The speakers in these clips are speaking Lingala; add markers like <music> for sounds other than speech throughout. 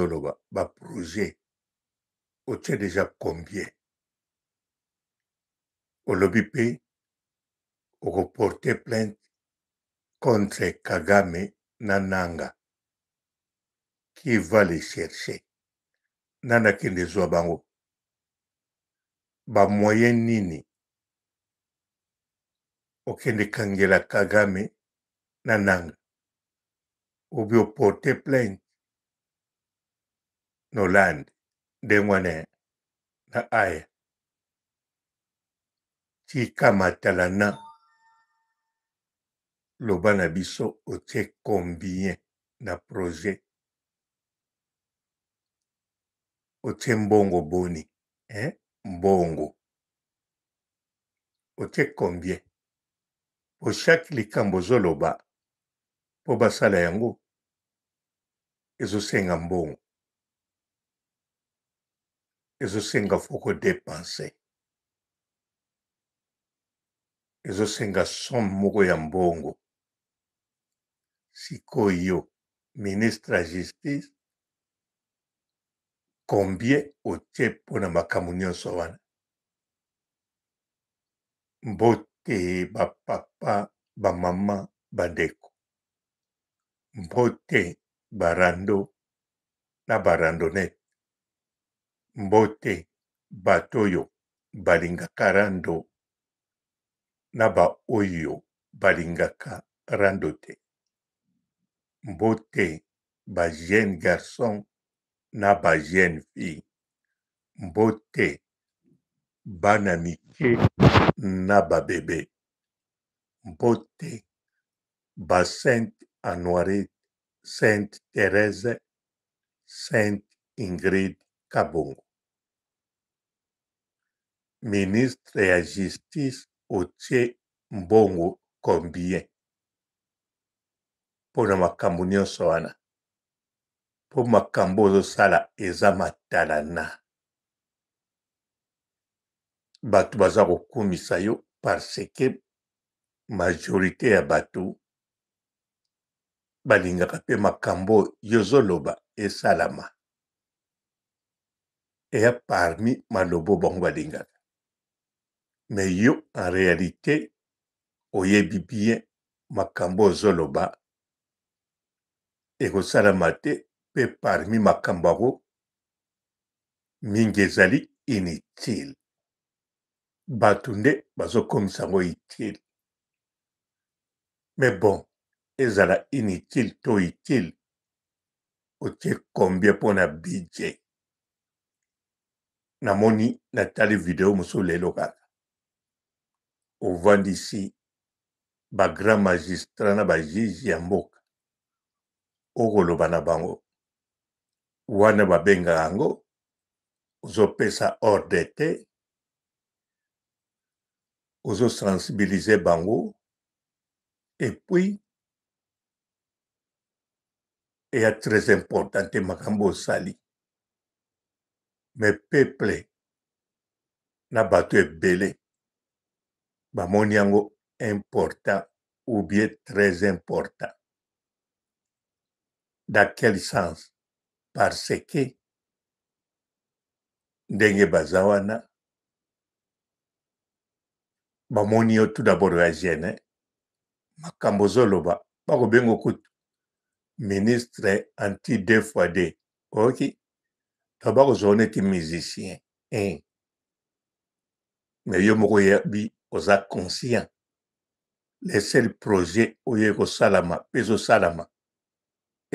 toloba baprojet otie deja combien olobi mpe okoporte plainte contre kagame na nanga qui va le chercher nani akende zwa bango bamoyen nini okende kangela kagame na nanga obi oporte plainte no land lengwane na aya tikamatala na loba na biso otie combien na projet otie mbongo boni eh? mbongo otie combien po chaque likambo ozoloba mpo basala yango ezosenga mbongo ezosengafoko depense ezosenga somme moko ya mbongo sikoyo ministre ya justice combien otie mpona makambo nyonso wana mbote bapapa bamama bandeko mbote barando na barandonete mbote bato oyo balingaka rando na baoyo balingaka rando te mbote ba jeune garçon na ba jeune fille mbote bana mike na babebe mbote ba sainte anoirete sainte therese sainte ingrid kabongo ministre ya justice otie mbongo combien mpona makambo nyonso wana mpo makambo ozosala eza matala na bato baza kokumisa yo parce que majorité ya bato balingaka mpe makambo yo ozoloba esalama eya parmi maloba bango balingaka me yo enrealité oyebi bien makambo ozoloba ekosalama te mpe parmi makambo yango mingi ezali inutile bato nde bazokomisa yango utile me bon ezala inutile to utile otie combien mpona budget namoni natali video mosusu lelo kaka ovandisi bagrand magistrat na bajuge ya mboka okoloba na bango wana babengaka yango ozopesa ordre te ozosensibilize bango epuis eya très important te makambo osali me peuple na bato ebele bamoni yango important ou bien très important dans quel sens parce que ndenge baza wana bamoni yo tout d'abord ya gene makambo ozoloba bakobenga kutu ministre anti deux fois deux oyoki to bakozwa neti musicien un me yo moko yabi oza conscient les seul projet oyo ekosalama mpe ezosalama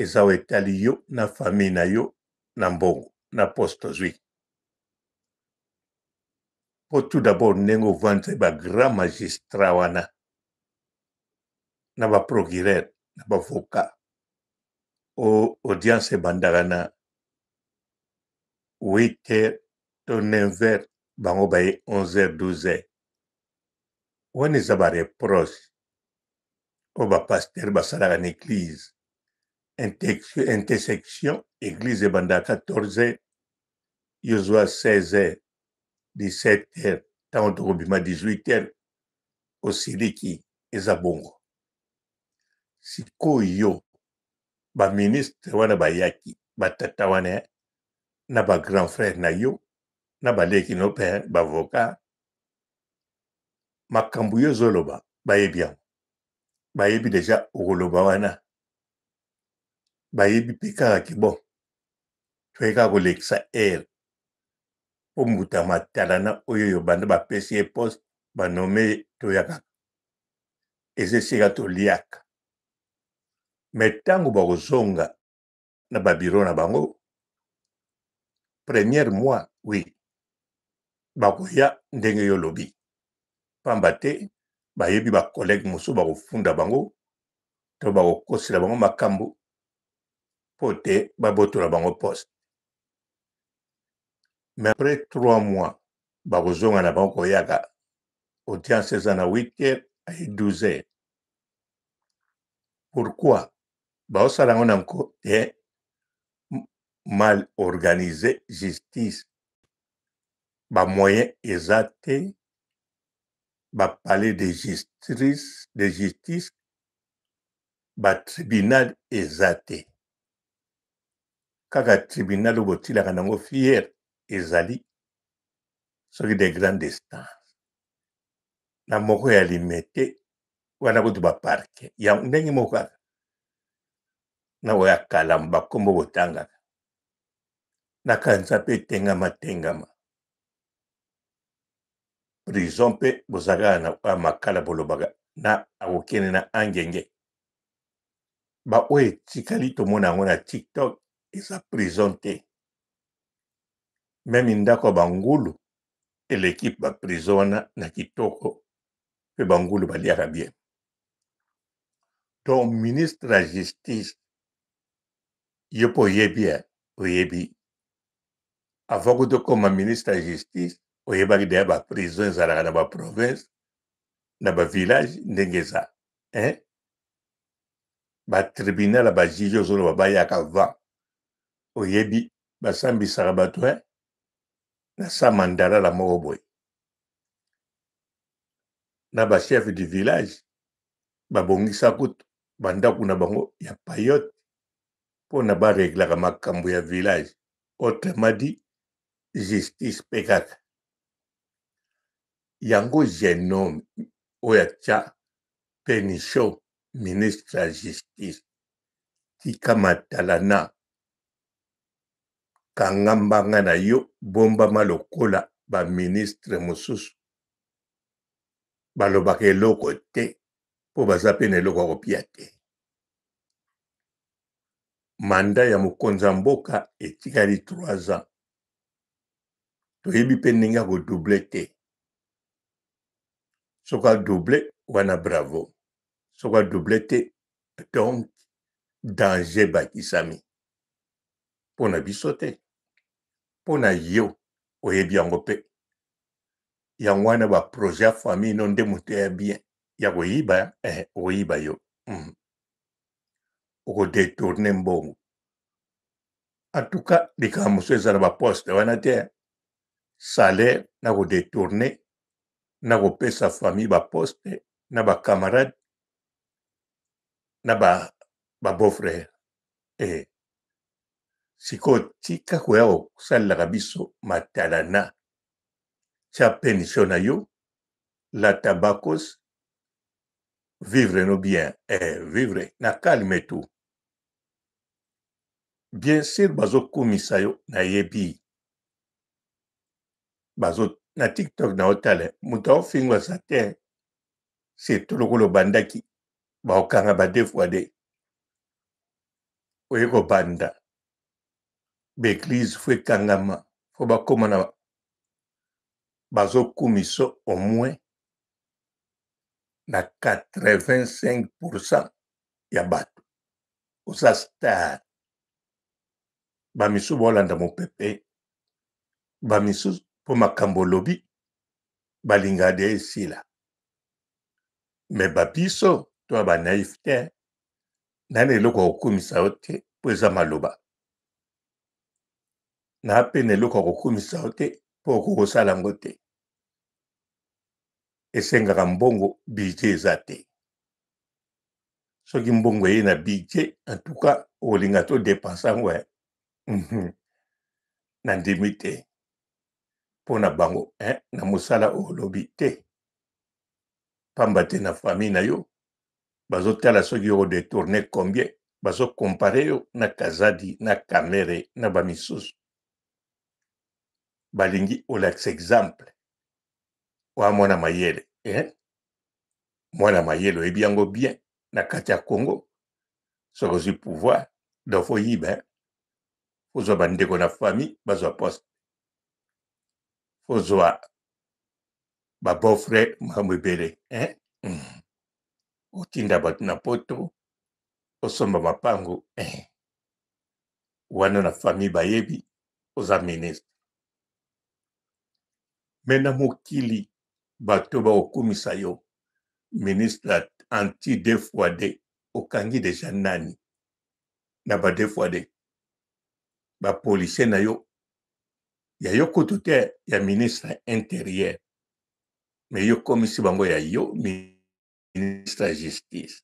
eza oyo etali yo na famille na yo na mbongo na poste ozwi mpo tout d'abord ndenge ovandisa bagrand magistrat wana na baprocureur na bavocat o audience ebandaka na huit heure to neuf heure bango baye onze heure douze heure waneza bareproche oyo bapaster basalaka na eglize intersection eglize ebandaka 14 heure yozwa 16 heure 17 heure ntango tokobima 18 heure osiliki eza bongo sikoyo baministre wana bayaki batata wana na bagrand frère na yo na baleki no mpe bavocat makambo yo ozoloba bayebi yango bayebi deja okoloba wana bayebi mpe kaka ke bon toyei kaka kolekisa aire mpo mbuta matalana oyo oyo banda bapesi ye poste banome toya kaka eza esika toliaka me ntango bakozonga na babiro na bango première mois wi bakoya ndenge yo lobi pamba te bayebi bakolege mosusu bakofunda bango to bakokosela bango makambo mpo te babotola bango poste mais après trois mois bakozonga na bango koyaka audience eza na 8 heures aye 12 heures pourquoi baosala yango na nko te eh, mal organise justice bamoyen eza te bapalais de justice, de justice batribunal eza te kaka tribunal oyo botilaka nango fiere ezali soki de grande instance na moko ya limete wana kutu baparke ya ndenge moko kaka na oyo ya kala bakombo botangaka na kanisa mpe etengama tengama prison mpe bozalaka na oyo makala bolobaka na akokende na angenge baoyo etikali tomona yango na tiktok eza prison te meme ndako ya bangulu eleki baprison wana na kitoko mpe bangulu baliaka bien donc ministre ya justice yo mpo oyebi oyebi avant kutu okoma ministre ya justice oyebaki deya baprison ezalaka na baprovince na bavillage ndenge eza eh? batribunal bajuge ozoloba bayaka van oyebi basambisaka bato eh? na sa mandalala moko boye na bachef du village babongisa kutu bandako na bango ya payote mpona bareglaka makambo ya village autrement dit justice mpe kaka yango genome oyo atia pénichon ministre ya justice tika matala na kanga mbanga na yo bombama lokola baministre mosusu balobaka eloko te mpo baza pe na eloko ya kopia te manda ya mokonzi ya mboka etikali 3 ans toyebi mpe ndenge ya koduble te soka double wana bravo soka double te donc danger ebakisami mpo na biso te mpo na yo oyebi yango mpe yango wana baprojet ya famille no nde moto ya bien ya koyiba eh, oyiba yo mm. okodetourne mbongo antuka likambo mosusu eza na baposte wana te salaire na kodetourne na kopesa famille baposte na bacamarade na babeau-frère ba e sikoyo tika koya kosalelaka biso matalana tya penisio na yo la tabacos vivre no bien eh, vivre na calme tu bien sur bazokumisa yo nayebi bazo na tiktok na otala moto aofingwa satin se tolokolo bandaki baokanga badefoide oye kobanda baeglize fo ekangama fo bakóma na bazokumiso au moins na 85 pourcent ya bato oza star bamisusu baolanda mopepe bamisusu mpo makambo olobi balingade esila me babiso to ya banaife te nani eloko ya kokumisa yo te mpo eza maloba na pene eloko ya kokumisa yo te mpo okokosala yango te esengaka mbongo bije eza te soki mbongo eye na bije antuka olinga to depansa yango <laughs> na ndimi te mpo na bango eh? na mosala oyo olobi te pamba te na famille na yo bazotala soki okodetourne combien bazokompare yo na kazadi na kamere na bamisusu balingi olakisa exemple wa mwana mayele eh? mwana mayele oyebi yango bien na kati ya congo soki ozwi pouvoir dofo yiba eh? ozwa bandeko na famille bazwa poste ozwa babofre mambo ebele eh? mm. otinda bato na poto osomba mapango eh? wana na famille bayebi oza ministre me na mokili bato bakokumisa yo ministre anti de fois de okangi deja nani na ba de fois de bapolisie na yo ya yo ya ministre intérieur me bango ya yo ministre la justice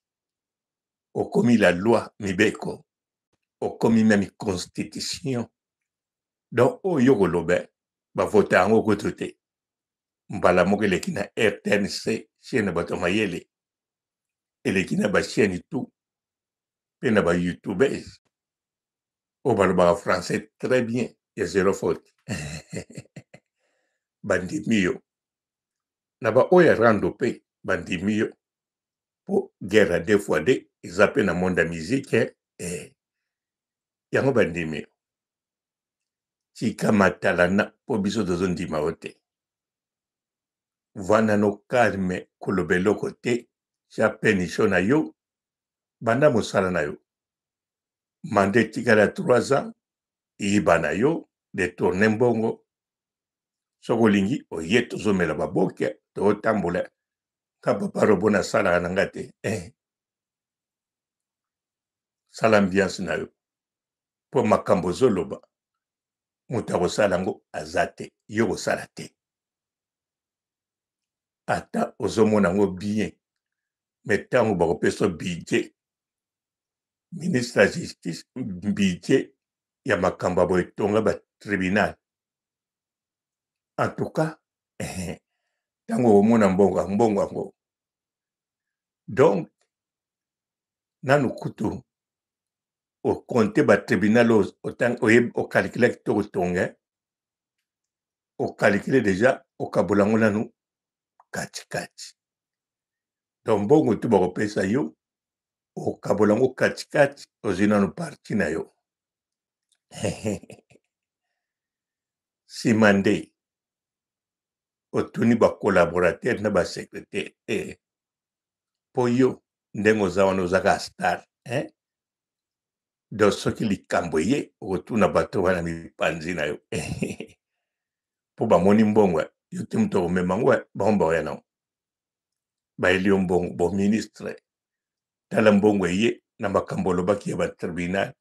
okomi la loi mibeko okomi même constitution donc voter te rtnc siena bato mayele kina na tout, ba na français très bien ya zelofot <laughs> bandimi yo na baoyo ya rando mpe bandimi yo mpo guerre ya deux fois deux eza mpe na monde ya musique eh. yango bandimi yo tika matalana mpo biso tozondima yo te vwana no calme koloba eloko te tya penisho na yo banda mosala na yo manda etikala ya 3 ans yiba na yo détourne mbongo soki olingi oye tozomela baboke totambola ka papa robo nasalaka na nga te eh. sala ambiance na yo mpo makambo ozoloba moto akosala yango aza te yo kosala te ata ozomona yango bien me ntango bakopesa bidje ministre ya justice bidje ya makambo aboyetonga batribunal antuka ntango omona mbongo mbongo yango donc nanu kutu okonte batribunal okalikila kitoko tonge okalikile deja okabolango nanu katikati donc mbongo tu bakopesa yo okabolango katikati ozwi nanu parti na yo nsima <laughs> nde otuni bacolaboratere na basekretare eh. mpo yo ndenge oza wana ozaka star eh? do soki likambo ye okotuna bato wana mipanzi na yo mpo eh, eh, eh. bamoni mbongo yo te moto akomema ngo baomba oya nao bayeli yo mbongo boministre tala mbongo ye na makambo olobaki ya batribunal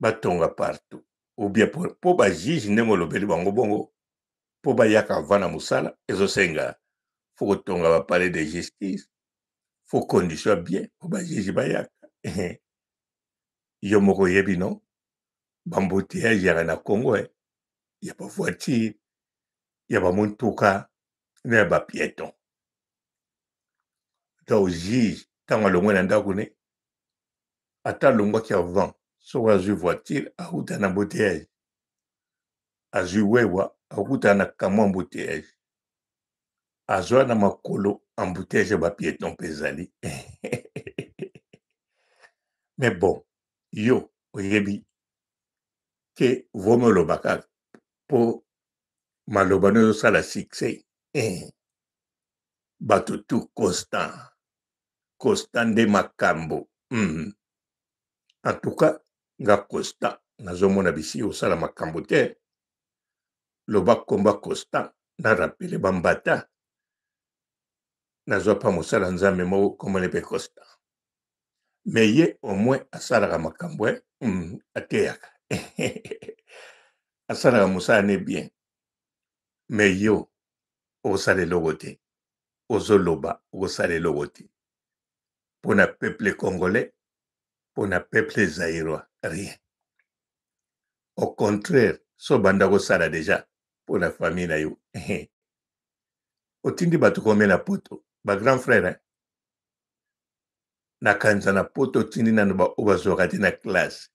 batonga partout ou bien mpo bajuge ndenge olobeli bango bongo mpo bayaka avant na mosala ezosenga fo kotonga bapalais de justice fo condition ya bien mpo bajuge bayaka <laughs> yo moko oyebi no bamboteyage yaka na congo e ya bavoiture ya bamontuka na ya bapieton donc juge ntango alongwe na ndako ne ata alongwaki avant soko azwi voiture akuta na embouteillage azwi wewa akuta na kamwa embouteillage azwa na makolo embouteillage ya bapieton mpe ezali <laughs> mais bon yo oyebi ke vomi oloba kaka mpo maloba no ezosala succès <laughs> bato tu constant constant nde makambo mm. en tout cas nga constant nazomona bisi osala makambo te loba komba constant na rapele bambata nazwa mpa mosala nzambe moko komone mpe constant me ye au moins asalaka makambo e mm, ateyaka <laughs> asalaka mosala ne bien me yo okosala eloko te ozoloba okosala eloko te mpo na peuple congolais mpo na peuple zairois rien. Au contraire, so banda kosala deja mpona famille na yo otindi bato kome na poto bagrand frère eh? nakanisa na poto otindi nano baoyo bazwaka te na classe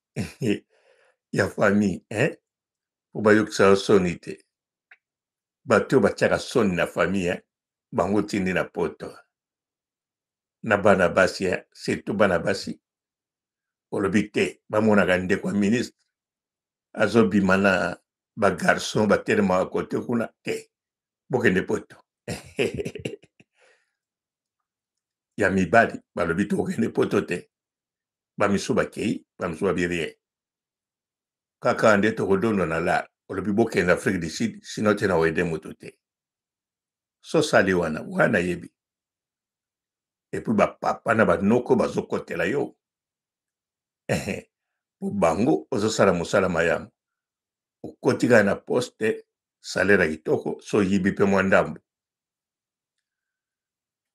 ya famille eh? mpo bayokisa yo soni te bato oyo batiaka soni na famille eh? bango otindi na poto na bana basi eh? surtout bana basi olobi te bamonaka ndeko ya ministre azobima na bagarson batelemaka kote kuna te bokende poto <laughs> ya mibali balobi tokokende poto te bamisu bakei bamisu babirie kaka nde tokodondwa na lara olobi bokende afrique du sud sino te na oyede moto te so sali wana wana yebi epui bapapa na banoko bazokotela yo po bango ozosala mosala malamu okoti kaka na poste salera ya kitoko so yibi pe mwa ndambo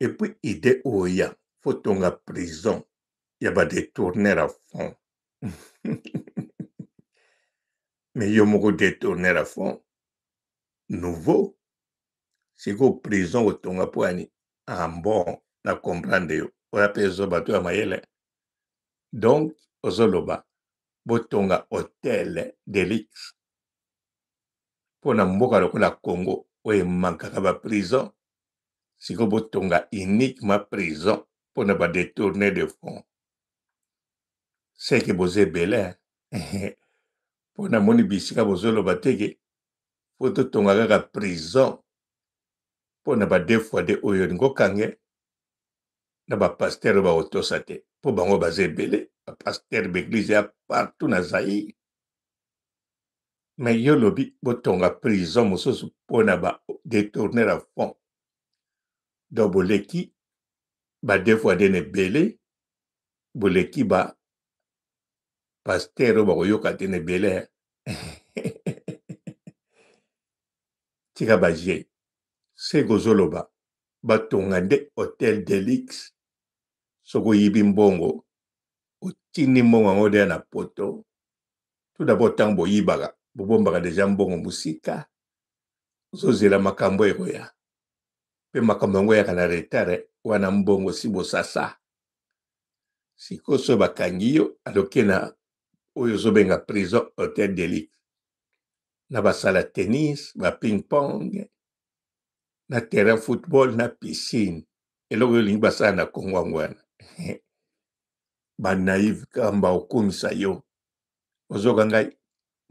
epuis ide oyo ya fotonga prison ya badetourner a fond <laughs> me yo moko detourner a fond nouveau sikoyo prison kotonga mpo ani ambon ah na comprendre yo oya mpe ezo bato ya mayele donc ozoloba botonga hotel de luxe mpo na mboka lokola congo oyo emakaka baprison siko botonga uniquement prison mpo na badetourne de fond seke boza ebele mpo namoni bisika bozoloba teke po totonga kaka prison mpo na badefwade oyo olingi okange na bapaster baotosa te mpo bango baza ebele bapaster baeglize ya partout na zaire me yo lobi botonga prison mosusu mpona badetourner a fond donc boleki badefoadene ebele boleki bapaster oyo bakoyoka tene ebele <laughs> tika baje se kozoloba batonga nde hotel delix sokoyibi mbongo otindi mbongo yango deya na poto tout dabord ntango boyibaka bobombaka deja mbongo mosika ozozela makambo ekoya mpe makambo yango eyaka na retare wana mbongo si bosasa sikoyo soyo bakangi yo aloke na oyo ozobenga prison hotel delic na basala tennis ba ping pong na terrain football na piscine eloko oyo olingi basala na kongo yango wana <laughs> banaive kamba okumisa yo ozoka ngai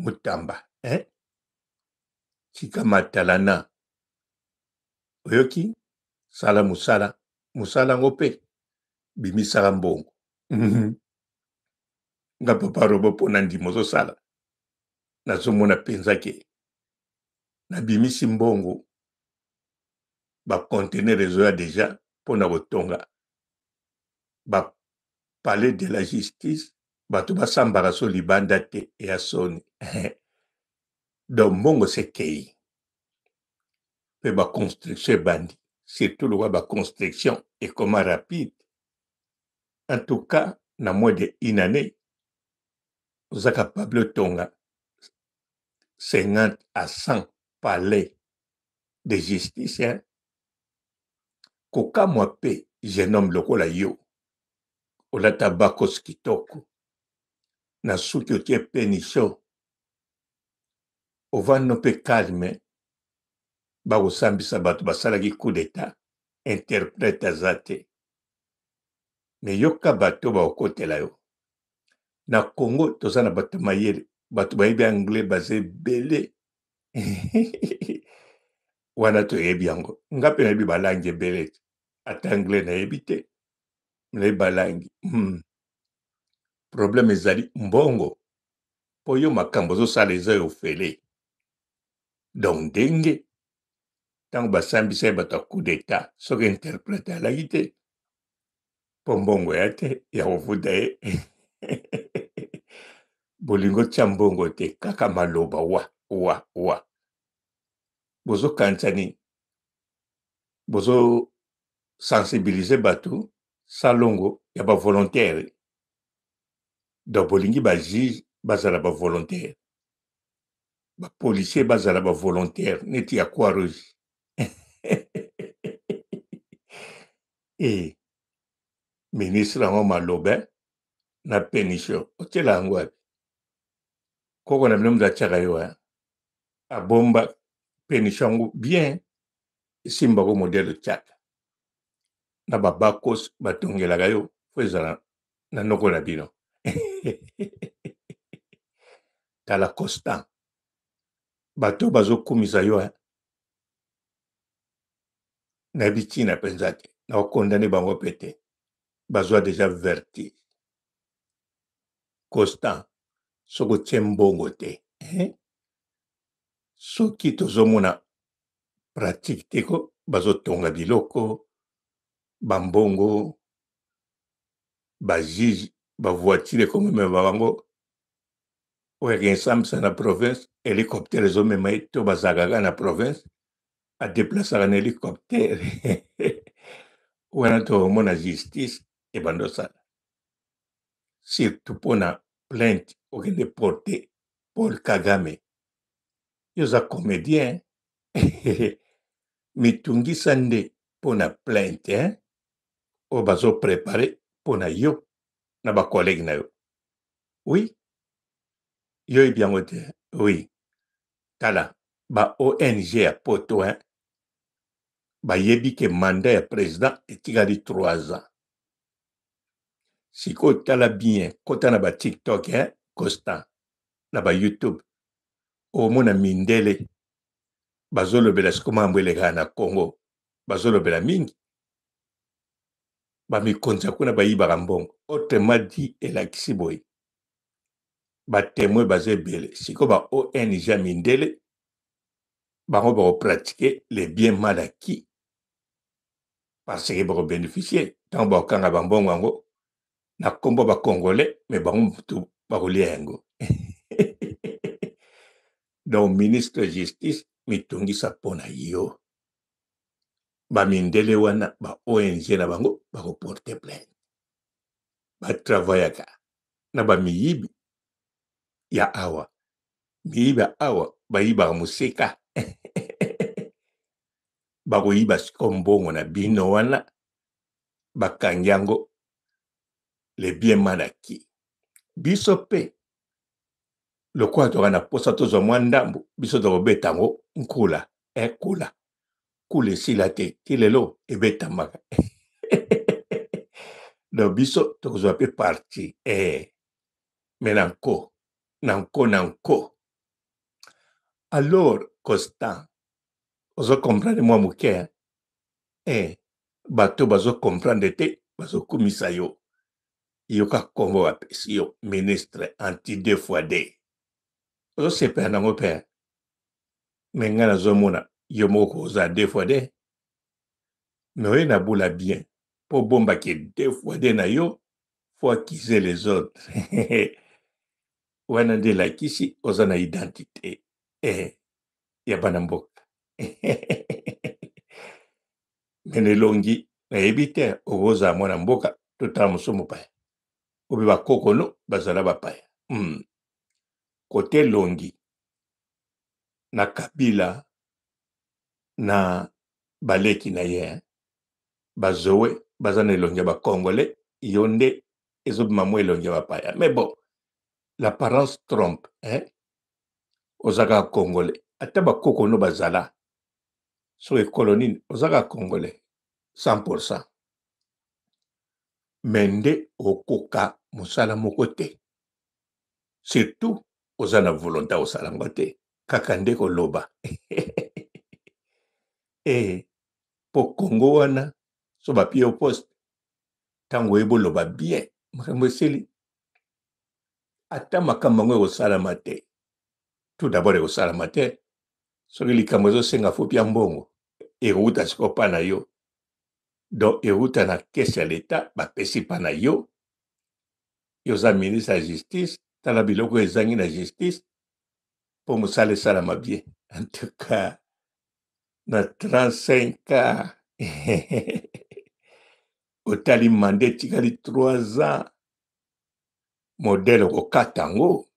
motamba eh? tika matalana oyoki sala mosala mosala yango mpe bimisaka mbongo mhm. nga papa robo mpona ndima ozosala nazomona mpenza ke nabimisi mbongo bakontenere ezoya deja mpona kotonga bapalais de la justice bato basambaka so libanda te ya soni <laughs> donc mbongo sekei mpe baconstruction ebandi surtout lokwa baconstruction ekoma rapide en tout cas na moins de une année oza capable otonga 50 à 100 palais de justice hein? kokamwa mpe jeune homme lokola yo olata bakos kitoko na suki otie penisho ovandino mpe kalme bakosambisa bato basalaki coup d'etat interprete aza te me yoka bato bakokotela yo na congo toza na bato mayele bato bayebi anglais baza ebele <laughs> wana toyebi yango nga mpe nayebi balangi ebele ata anglais nayebi te na balangi mm. probleme ezali mbongo mpo yo makambo ozosala eza ofele donc ndenge ntango basambisa ye bato ya coup d'état soki interprete alaki te mpo mbongo ya te ya kofuta ye <laughs> bolingo tia mbongo te kaka maloba wa wa wa bozokanisa nini bozosensibilize bato salongo ya bavolontaire donc bolingi bajuge bazala bavolontaire bapolisier bazala bavolontaire neti ya croix rouge <laughs> e ministre yango malobin na pénition otyela yango wapi koko na bino moto atiaka yo ya abomba pénition yango bien esimbako modele otyaka na babakos batongelaka yo po ezala na noko <laughs> na bino tala constant bato bazokumisa yo nayebi ntina mpenza te nakokondane bango mpe te bazwa deja vertige constant soki otie mbongo te soki tozomona pratique te ko bazotonga biloko bambongo bajuge bavoitire ekomemema bango oyo ensambisa na province hélicoptere ezomema ye to bazalaka kaka na province adeplasaka na hélicoptere wana <laughs> tokomona justice ebanda osala surtout mpona plainte okende porte paul kagame yo oza comédien <laughs> mitungisa nde mpona plainte eh? oyo bazoprepare mpona yo na bakolege na yo wi yoyebi yango te wi tala ba ong ya poto hein? bayebi ke manda ya president etikali 3 ans sikoyo tala bien kota na batiktok hein? constant na bayoutube omona mindele bazolobela sikoyo mambo elekaa na congo bazolobela mingi bamikonzi ya kuna bayibaka mbongo otema di elakisi boye batemoin baza ebele sikoyo ba ong ya mindele bango bakopratike le bien mal acquis parce ke bakobénéficie ntango bakokanga bambongo yango na nkombo bacongolais me bango mutu bakolia yango <laughs> donc ministre justice mitungisa mpo na yo bamindele wana ba ong na bango bakoporte plainte batravayaka na bamiyibi ya awa miyibi ya awa bayibaka moseka <laughs> bakoyiba siko mbongo na bino wana bakangi yango le bien mal acquis biso mpe lokola toka na posa tozwa mwa ndambo biso tokobeta yango nkula ekula eh, kule sila te ti lelo e be tamaka don <laughs> biso tokozwa mpe parti e eh, me na nko na nko na nko alors constant ozokomprendre mwa moke e bato bazokomprendre te bazokumisa yo yoka nkombo bapesi yo ministre anti deux fois d ozosepela nango mpe me ngai nazomona yo moko oza de fois de me oyena bula bien mpo obombaki de fois de na yo fo akize les autres <laughs> wana nde elakisi oza na identité eh, ya bana mboka <laughs> mene elongi nayebi te okozala mwana mboka totala moso mopaya obe bakokono bazala bapaya mm. kote elongi na kabila na baleki na ye bazowe baza na elongi ya bacongolais yo nde ezobima mwa elongi ya bapaya mais bon l'apparence trompe eh? oza kaka congolais ata bakokono bazala soki ekolo nini oza kaka congolais 100 pourcent me nde okoka mosala moko te surtout oza na volonté osala ngo te kaka nde koloba <laughs> e mpo kongo wana so bapie yo poste ntango oyebi oloba bien makambo esili ata makambo yango ekosalama te tout dabord ekosalama te soki likambo ezosenga fopi ya mbongo ewuta siko mpa na yo donc ewuta na kese ya leta bapesi mpa na yo yo oza ministre ya justice tala biloko ezangi na justice mpo mosala esalama bien en tout cas 35 ans <laughs> otali mande etikali 3 ans modele okokata yango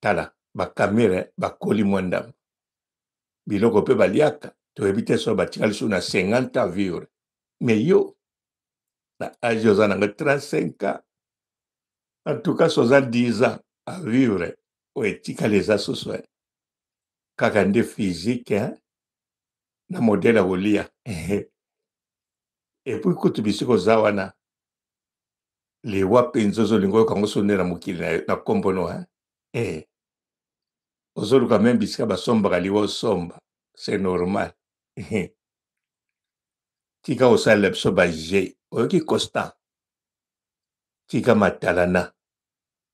tala bakamere bakoli mwa ndambo biloko mpe baliaka toyebi te so batikali so na 50 ans vivre me yo na age oza nanga 35 ans en tout cas soza 10 ans avivre oyo etikali eza susu kaka nde fizike na modele ya kolia epui kutu bisika oza wana lewa mpenza ozolinga oyoka ngo so nde na mokili na nkombono e eh. ozoluka me bisika basombaka liwa osomba c'est normal tika kosalela biso baje oyoki constant tika matalana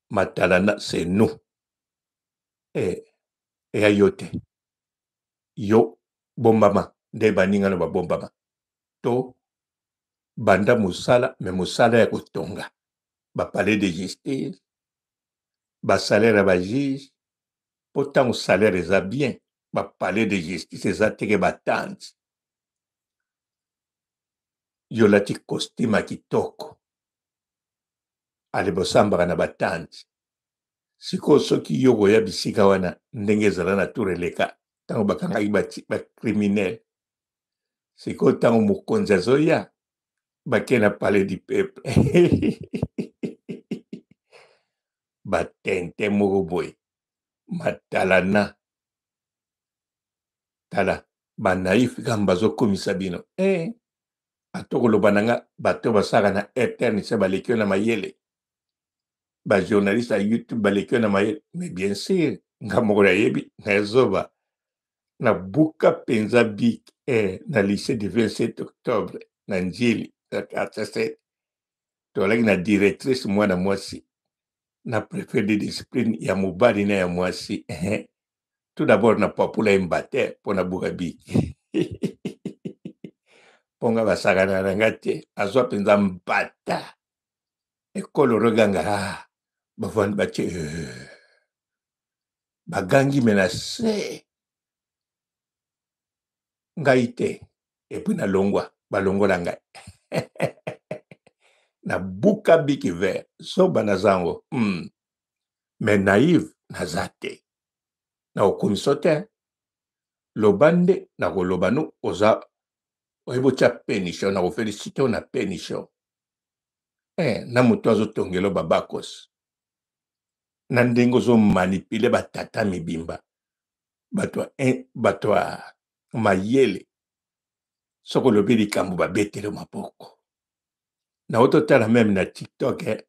matalana c'est nous e eya yo te yo bombama nde baningana babombama to banda mosala me mosala ya kotonga bapalais de justice basalaire ya bajuge mpo ntango salaire eza bien bapalais de justice eza teke batante yo lati costume ya kitoko ale bosambaka na batante sikoyo soki yo koya bisika wana ndenge ezala na tour eleka ntango bakangaki bakriminele sikoyo ntango mokonzi azoya bake na palais du peuple <laughs> batente moko boye matalana tala banaife kamba bazokomisa bino e atokoloba nanga bato basaka na eterne se baleki yo na mayele bajournaliste ya youtube baleki wana maye mais bien sûr nga moko nayebi nazoba nabuka mpenza bik eh, na lycée du 27 octobre na njili na kata sete tozalaki na directrice mwana mwasi na préfet de discipline ya mobali na ya mwasi tout d'abord na papula embate mpo na buka biki <laughs> mpo nga basakana na nga te azwa mpenza mbata ekolo oroganga ah. bavandi batie eh, bagangi me na se ngai te epui nalongwa balongola ngai <laughs> nabuka biki vert zoba naza yango mm. me naive naza te na okomiso te loba nde nakoloba nu oza oyebi otya penisho nakofélicite o na penisho eh, na moto azotongela babakos na ndenge ozomanipule batata mibimba bato bato ya mayele soki olobi likambo babetele maboko na ototala meme na tiktok eh,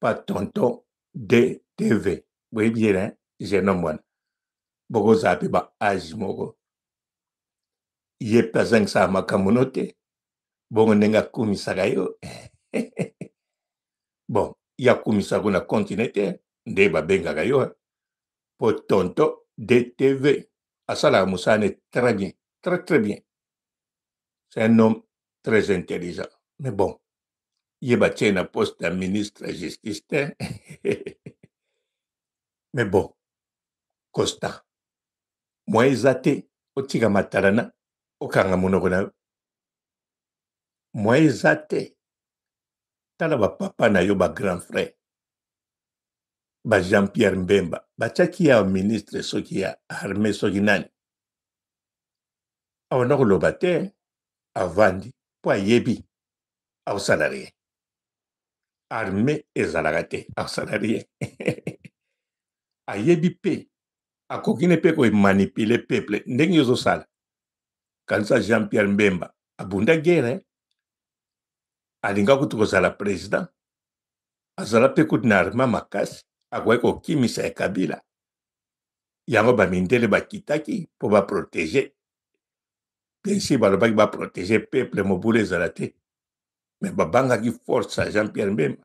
pa tonton dtv boyebi ye ne genome wana bokozala mpe baage moko ye mpe azangisaka makambo no te bongo ndenge akumisaka yo eh, <laughs> eh, eh, bon ye akumisa kuna continue te nde babengaka yo po tonton dtv asalaka mosala très bien très très bien c'est un homme très intelligent mais bon ye batie na poste ya ministre justice te <laughs> mais bon constant mwa eza te otika matala na okanga monoko na yo mwa eza te tala bapapa na yo bagrand frère ba jean pierre mbemba batiaki ya ministre soki ya arme soki nani awanda koloba te avandi mpo ayebi akosala rien arme ezalaka te akosala rien <laughs> ayebi mpe akokine mpe komanipule peuple ndenge ozosala kanisa jean pierre mbemba abunda guerre alinga kuti kozala president azala mpe kuti na arma makasi akoki kokimisa ya e kabila yango bamindele bakitaki mpo baprotege bien sur balobaki baprotege peuple mobulu ezala te me babangaki force ya jean pierre mbema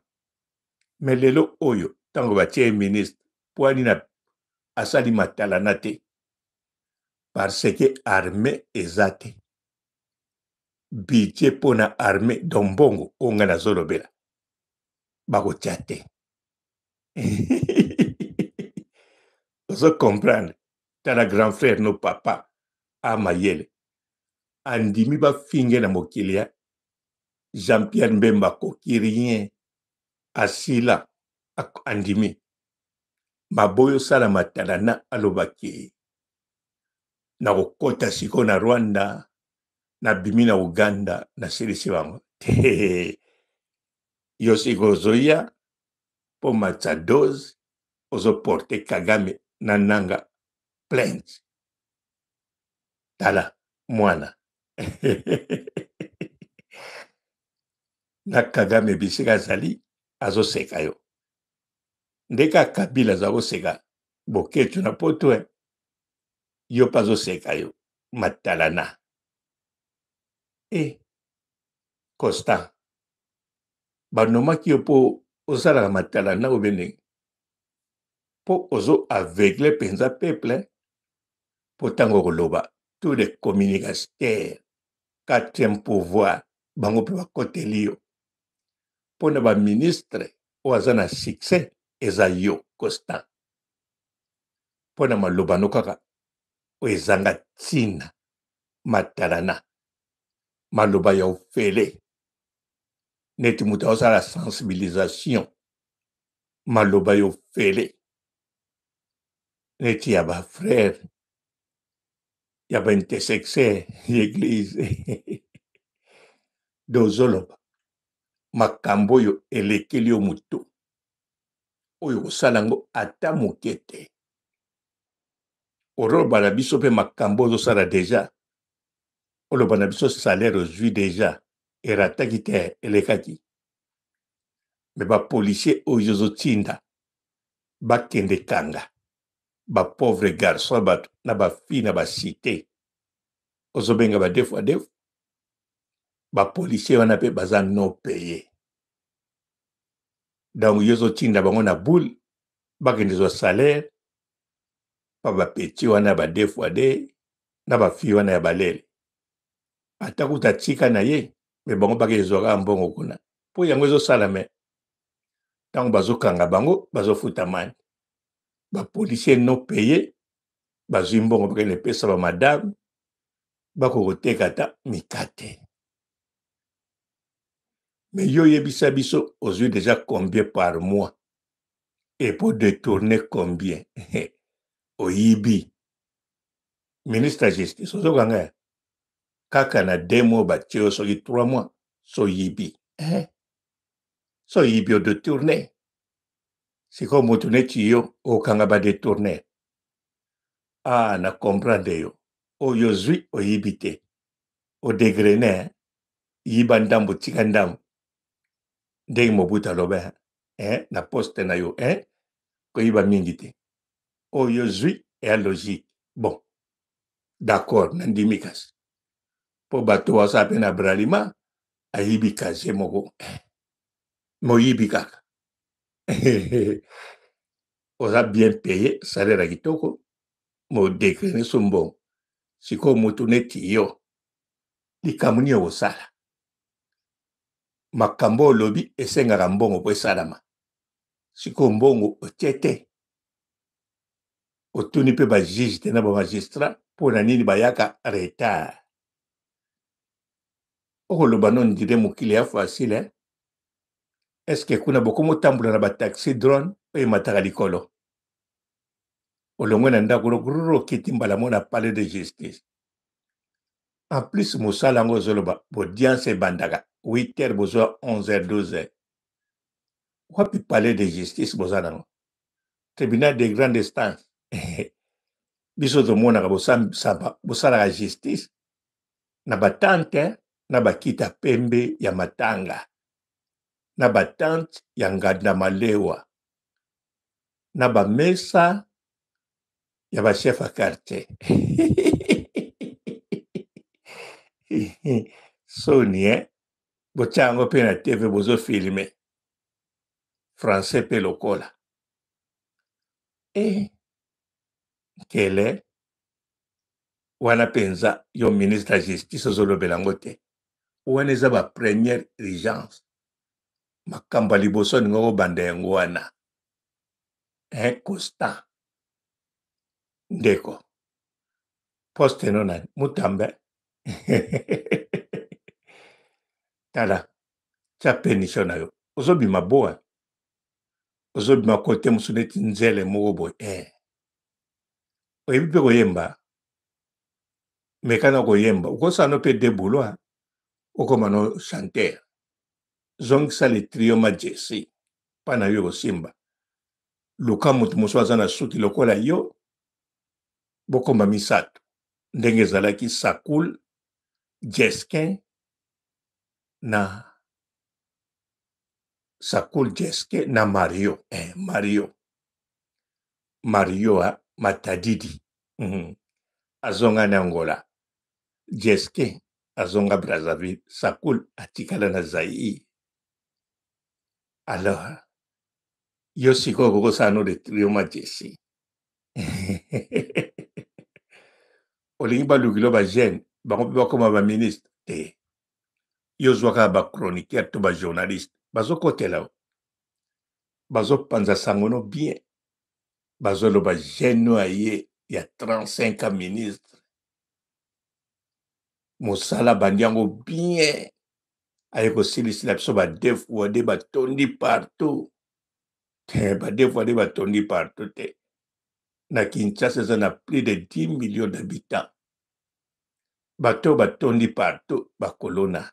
me lelo oyo ntango batie ministre mpo anina asali matalana te parce que armée eza te budget mpo na armée dombongo oyo ngai nazolobela bakotia te <laughs> ozo comprendre tala grand frère no papa amayele andimi bafinge na mokili ya jean pierre mbemba akoki rien asila andimi maboyo osala matalana alobaki na kokɔta siko na rwanda na bimi na uganda nasilisi bango te <laughs> yo siko ozoya mpo matsadose ozoporte kagame na nanga plainte tala mwana <laughs> na kagame bisika azali azoseka yo nde kaka kabila aza koseka boketu na poto eh. yo mpe azoseka yo matalana e constant banomaki yo mpo osalaka matala ndako be ndenge mpo ozo aveugle mpenza peuple mpo ntango koloba tous les communicateurs quatrième pouvoir bango mpe bakoteli yo mpo na baministre oyo aza na succès eza yo constant mpo na malobano kaka oyo ezanga ntina matalana maloba ya ofele neti moto azosala sensibilisation maloba yofele neti ya bafrere ya baintersecteur yeglize <laughs> nde <laughs> ozoloba makambo oyo elekeli yo moto oyo kosala yango ata moke te oloba na biso mpe makambo ozosala deja oloba na biso salaire ozwi deja eratagite elekaki me bapolisier oyo ezotinda bakende kanga bapauvre garçon ya bato na bafille na basite ozobenga badefu adefu bapolisier wana mpe baza non paye donc yo ezotinda bango na boule bakende zwa salaire mpa bapeti wana ya badefu ade na bafille wana ya balele ata kuta tika na ye me bango baka ezwaka mbongo kuna mpo yango ezosala me ntango bazokanga bango bazofuta mani bapolisier non paye bazwi mbongo bakende epesa bamadame bakokoteka ata mikate me yo oyebisa biso ozwi deja combien par mois epo détourne combien <laughs> oyibi ministre ya justice ozokanga ya kaka na deux mois batie yo soki trois mois so yibi eh? so yibi odetourne sikoyo motu neti yo okanga badetourne ah na comprendre yo oyo ozwi oyibi te odegrene yiba ndambo tika ndambo ndenge mobutu aloba eh? na poste na yo eh? koyiba mingi te oyo ozwi eya logique bon d'accord nandimi kasi mpo bato aza ape na bralima ayibika ye moko eh, moyibi kaka <laughs> oza bien paye salaire ya kitoko modeclare so mbongo sikoyo motu neti yo likambo nini okosala makambo olobi esengaka mbongo mpo esalama sikoyo mbongo otie te otuni mpe bajuge te na bamagistrat mpo na nini bayaka retard okoloba nano ndire mokili ya facile eske kuna bokomi otambola na bataxi drone oyo emataka likolo olongwe na ndako lokururu okiti mbala mo na palais de justice en plus mosala yango ozoloba bodiance ebandaka 8 heure bozwa 11 heure 12 heure wapi palais de justice boza nango tribunal de grande instance <laughs> biso tomonaka bosalaka justice na batante na bakita pembe ya matanga na batante ya nganda malewa na bamesa ya bachef ya quartier <laughs> soni eh? botya yango mpe na tv bozofilme français mpe lokola e nkele wana mpenza yo ministre ya justice ozolobela yango te wana eza bapremière urgence makambo ya liboso ningo kobanda yango wana inconstant ndeko poste nona mutambe <laughs> tala tia penisio na yo ozobima boa ozobima kote mosu neti nzele moko boye eh. oyebi mpe koyemba mekana koyemba okosala no mpe debulwa okoma no chanteur zongisala etrio majesi mpa na yo ekosimba luka moto mosusu aza na suki lokola yo bokomba misato ndenge ezalaki sakul jeskin na sakul jeske na mario eh, mario mario a matadidi mm -hmm. azonga na angola jeske azonga brazaville sakul atikala na zairi alors yo sikoyo kokosala no de trioma jesi <laughs> olingi balukilo bagene bango mpe bakoma baministre te yo zwa kaka bachroniqeur to bajournaliste bazokotela o bazopanza sango no bien bazoloba gene oyo aye ya 35 a ministre mosala bandi yango bien aye kosilisila biso badefu wade batondi partout te badefu wade batondi partout te na kinshasa eza na plus de 10 millions d'habitants bato oyo batondi partout bakolona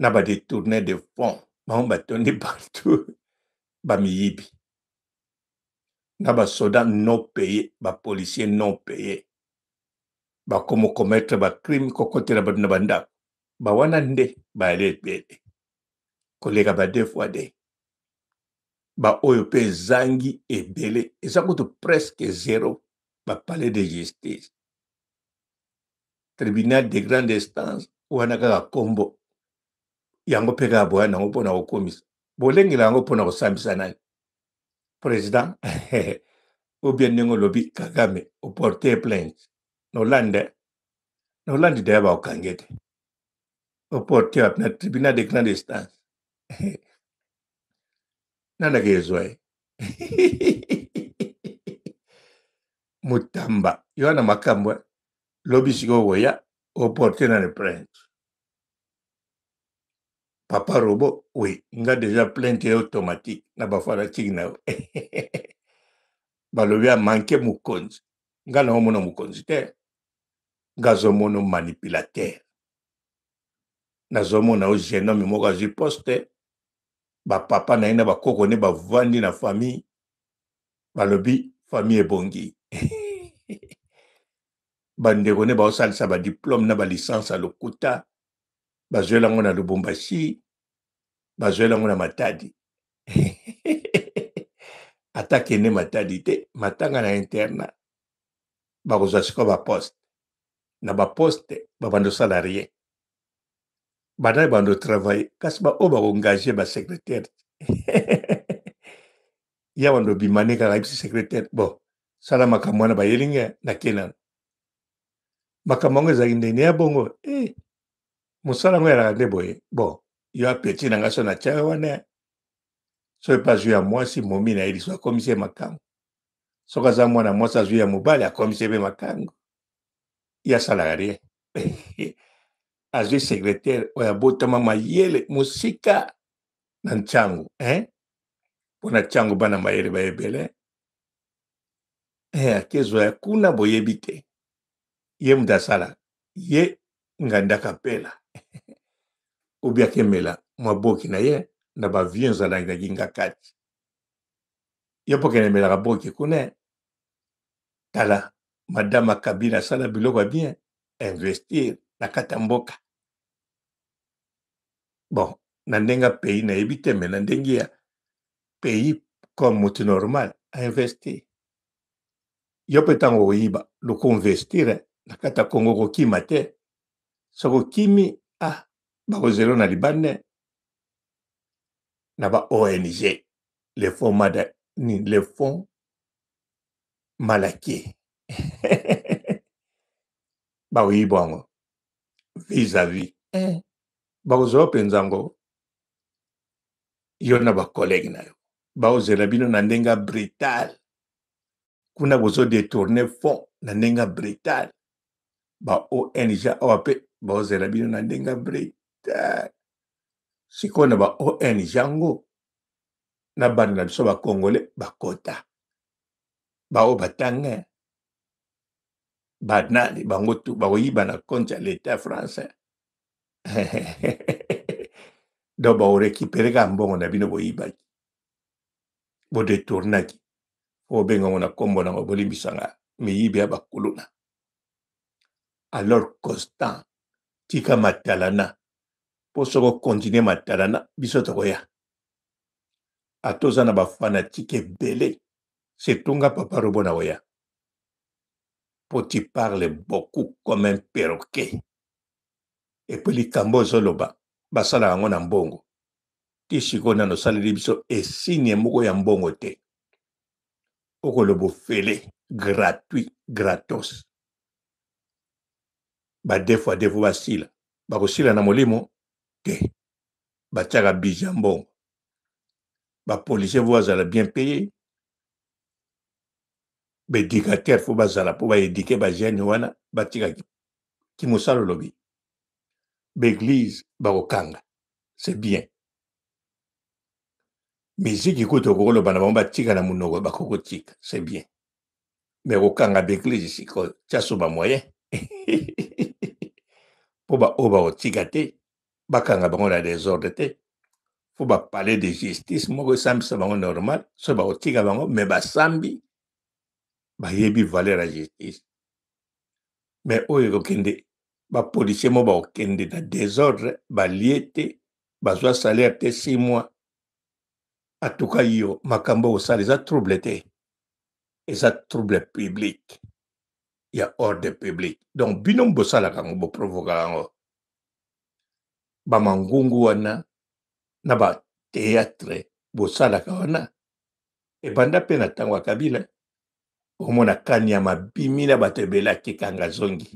na badetourner de fond bango batondi partout bamiyibi na basoda non paye bapolisier non paye bakomo commettre bacrime kokotela bato na bandako bawana nde bayali ebele koleka badefu ade baoyo mpe ezangi ebele eza kutu presque zero bapalais de justice tribunal de grande instance wana kaka kombo yango mpe kaka boyana yango mpona kokomisa bolengela yango mpona kosambisa nani président <laughs> ou bien ndenge olobi kagame oporte plainte na Hollande, na Hollande det var okangete. Oporte öppna tribunal de clandestins. <laughs> Nanda kezwe. <laughs> Mutamba, yona makambwe lobi sikowoya oporte na le prince. papa robo oui nga déjà plainte ye automatique na bafanatike na yo <laughs> balobi amanke mokonzi nga naomona mokonzi te ngazomona manipulatere nazomona o jeune homme moko azwi poste bapapa na ye na bakoko ne bavandi na famille balobi famille ebongi <laughs> bandeko ne baosalisa badiplome na balisanse ya lokuta bazwelango na lubumbashi bazwelango na matadi <laughs> ata kende matadi te matanga na internat bakozwa sikoyo baposte na baposte babanda osalarie bana oyo babanda otraville kasi baoyo bakoengage basecrétaire <laughs> ya banda obima nde kaka yebisi secrétaire bon sala makambo wana bayelinga nake nano makambo yango ezalaki ndeni ya bongo e mosala yango yalaka nde boye bon yo apeti na nga so na tyare wana so epa azwi ya mwasi momi na ye liso akomisi ye makambo soki aza mwana mwasi azwi ya mobali akomisi ye mpe makambo ya salarié <laughs> azwi secrétaire oyo abotama mayele mosika na ntiango eh? mpona ntiango bana mayele bayebele eh, akezwa ya kuna boyebi te ye mutu asala ye ngandaka pela <laughs> obi akemela mwaboki na ye na bavio nzalangi na kati ye mpo kene emelaka boki kuna tala madama kabila asala biloko ya bien investir na kati ya mboka bon na ndenge ya pays nayebi te me na ndenge ya pays comme moto normal ainvestir yo mpe ntango oyiba lokoinvestire na kati ya kongo kokima te soki okimi ah bakozelo na libanda na ba ong le fond mada, ni le fond malakier <laughs> bakoyibwa ngo vis-a-vis eh, bakozwa mpenza ngo yo na bakolege na yo bakozela bino na ndenge ya brutal kuna bozodetourne fond na ndenge ya brutal baong awa mpe bakozela bino na ndenge ya brutal sikoyo na baong yango na bana na biso bakongole bakota bao batanga banali bango tu bakoyiba na compte ya l'état français <laughs> donc bakorécupere kaka mbongo na bino boyibaki bodetournaki po bengango na nkombo nango bolimbisanga miyibi ya bakuluna alors constant tika matalana mpo soko continue matalana biso tokoya atoza na bafanatike ebele setunga papa robo na koya Potipar le beaucoup comme un perroquet epui likambo ozoloba basalaka yango na mbongo ti sikoyo nano osaleli biso esigne moko ya mbongo te okoloba ofele gratuit gratos badefu adefu basila bakosila na molimo te batiaka bija mbongo bapolisier vo bazala bien paye baéducateur fo bazala mpo baédike bagene wana batikaki kimosala olobi baeglise bakokanga c'est bien miziki kutu okokoloba na bango batika na monoko bakokotika c'est bien me kokanga baeglise siko tiaso bamoyen mpo <laughs> baoyo bakotika te bakanga bango na desordre te fo bapale de justice moko esambisa bango normal so bakotika bango me basambi bayebi valeur ya justice me oyo ekokende bapolisier mo bakokende na desordre balie te bazwa salaire te si mois atuka yo makambo okosala eza trouble te eza trouble publique ya ordre publique donc bino bosalaka yango boprovokaka yango bamangungu wana na bateatre bosalaka wana ebanda mpe na ntango ya kabila omona kaniama bimi na bato ebele akekanga zongi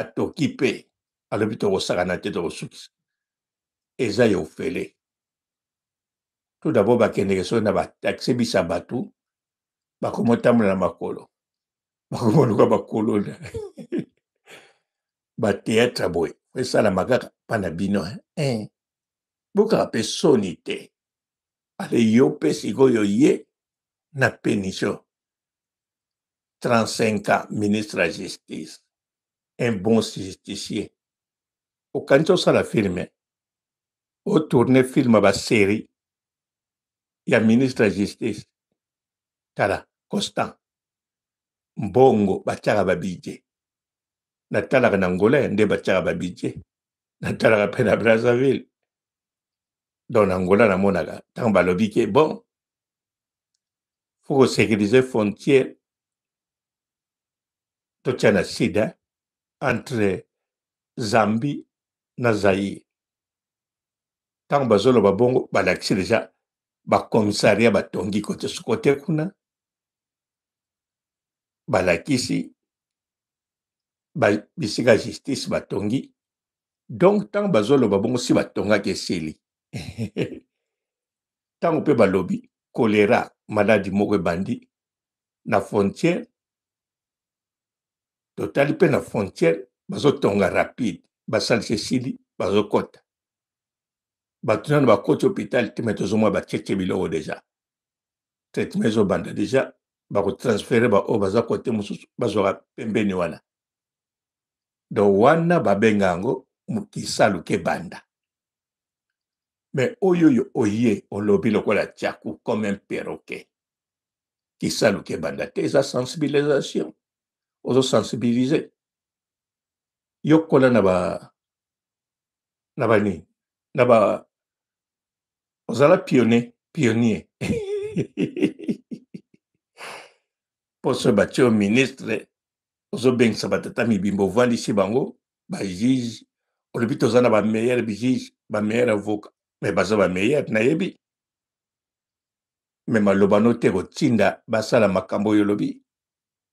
atoki mpe alobi tokosakana te tokosukisa eza yofele tout dabord bakendeke soki na basebisa bato bakomotambola na makolo bakomonuka bakolona <laughs> bateatre boye esalama kaka mpa na bino bokaka mpe soni te ale yo mpe sikoyo ye na pénition 35 ans ministre de la Justice, un bon justicier. O kanti osala filme, o tourne filme ba série ya ministre de la Justice. Tala, constant. Mbongo batiaka ba budget. natalaka na ngolai nde batiaka ba budget. natalaka mpe na brazzaville donc na ngola namonaka ntango balobi ke bon fo kosécurise frontière totya na shida entre zambi na zaire ntango bazoloba bongo balakisi deja bakomisaria batongi kote kote kuna balakisi ba, bisika justice batongi donc ntango bazoloba bongo si batongaki esili <laughs> ntango mpe balobi kolera maladi moko ebandi na frontiere totali mpe na frontiere bazotonga rapide basalisa esili bazokɔta bato nano bakoti hôpital te me tozomwa batieke biloko deja traitement ezobanda deja bakotransfere baoyo baza kote mosusu bazwaka pembeni wana don wana babenga yango mokisaluka ebanda me oyo oyo oye olobi lokola tiaku comme un perroquet kisaluka ebanda te eza sensibilisation ozosensibilize yokola na ba na banini na ba ozala pionnier pionnier <laughs> poso batie yo ministre ozobengisa batata mibimba ovandisi bango bajuge olobi toza na bameilleur bijuge bameilleur avocat me baza bameilleur nayebi me maloba no te kotinda basala makambo oyo olobi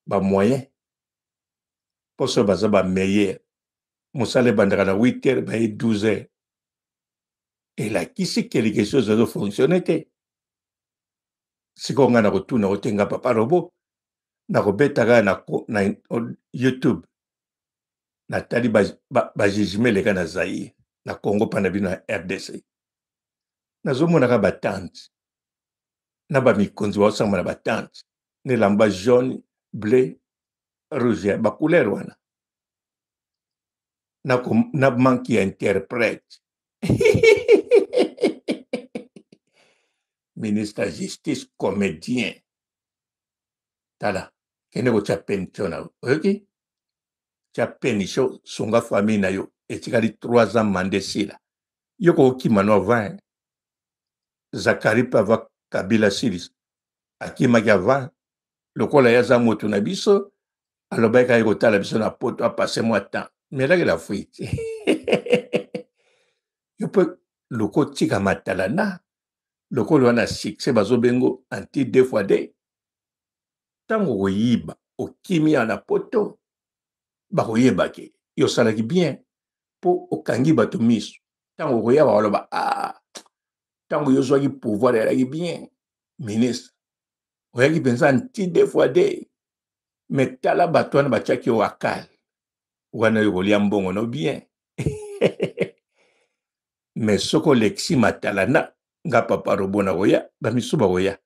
bamoyen poso baza bameyer mosala ebandaka na 8 heures baye 12 heures elakisi kelike chose ezofonctionne te sikoyo ngai nakotuna kotenga papa robo nakobeta kaka na, na youtube natali bajugime eleka na zaire na congo mpa na bino ya rdc nazomonaka batante na bamikonzi baosangama na batante na elamba jaune bleu rouge ba couleur wana nako na manki ya interprete <laughs> ministre justice comédien tala kende kotya peni tio na yo oyoki tya peni so songa famille na yo etikali trois ans mande sila yo kokokima no avant zakari mpe ava kabila silis akimaki avant lokola ye aza moto na biso aloba ekaki kotala biso na poto apase mwa temps melakela fui ti <laughs> yo mpe loko otika matala na lokolo wana succès bazobengo anti deux fois deux ntango koyiba okimi awa na poto bakoyebaki yo osalaki bien mpo okangi bato miso ntango okoya bakoloba a ah, ntango yo ozwaki pouvoir yalaki bien ministre oyaki mpenza anti deux fois deux me tala bato wana batiaki yo akale wana oyo kolia mbongo no bien <laughs> me soko lexi matala na nga papa robo na koya bamisu bakoya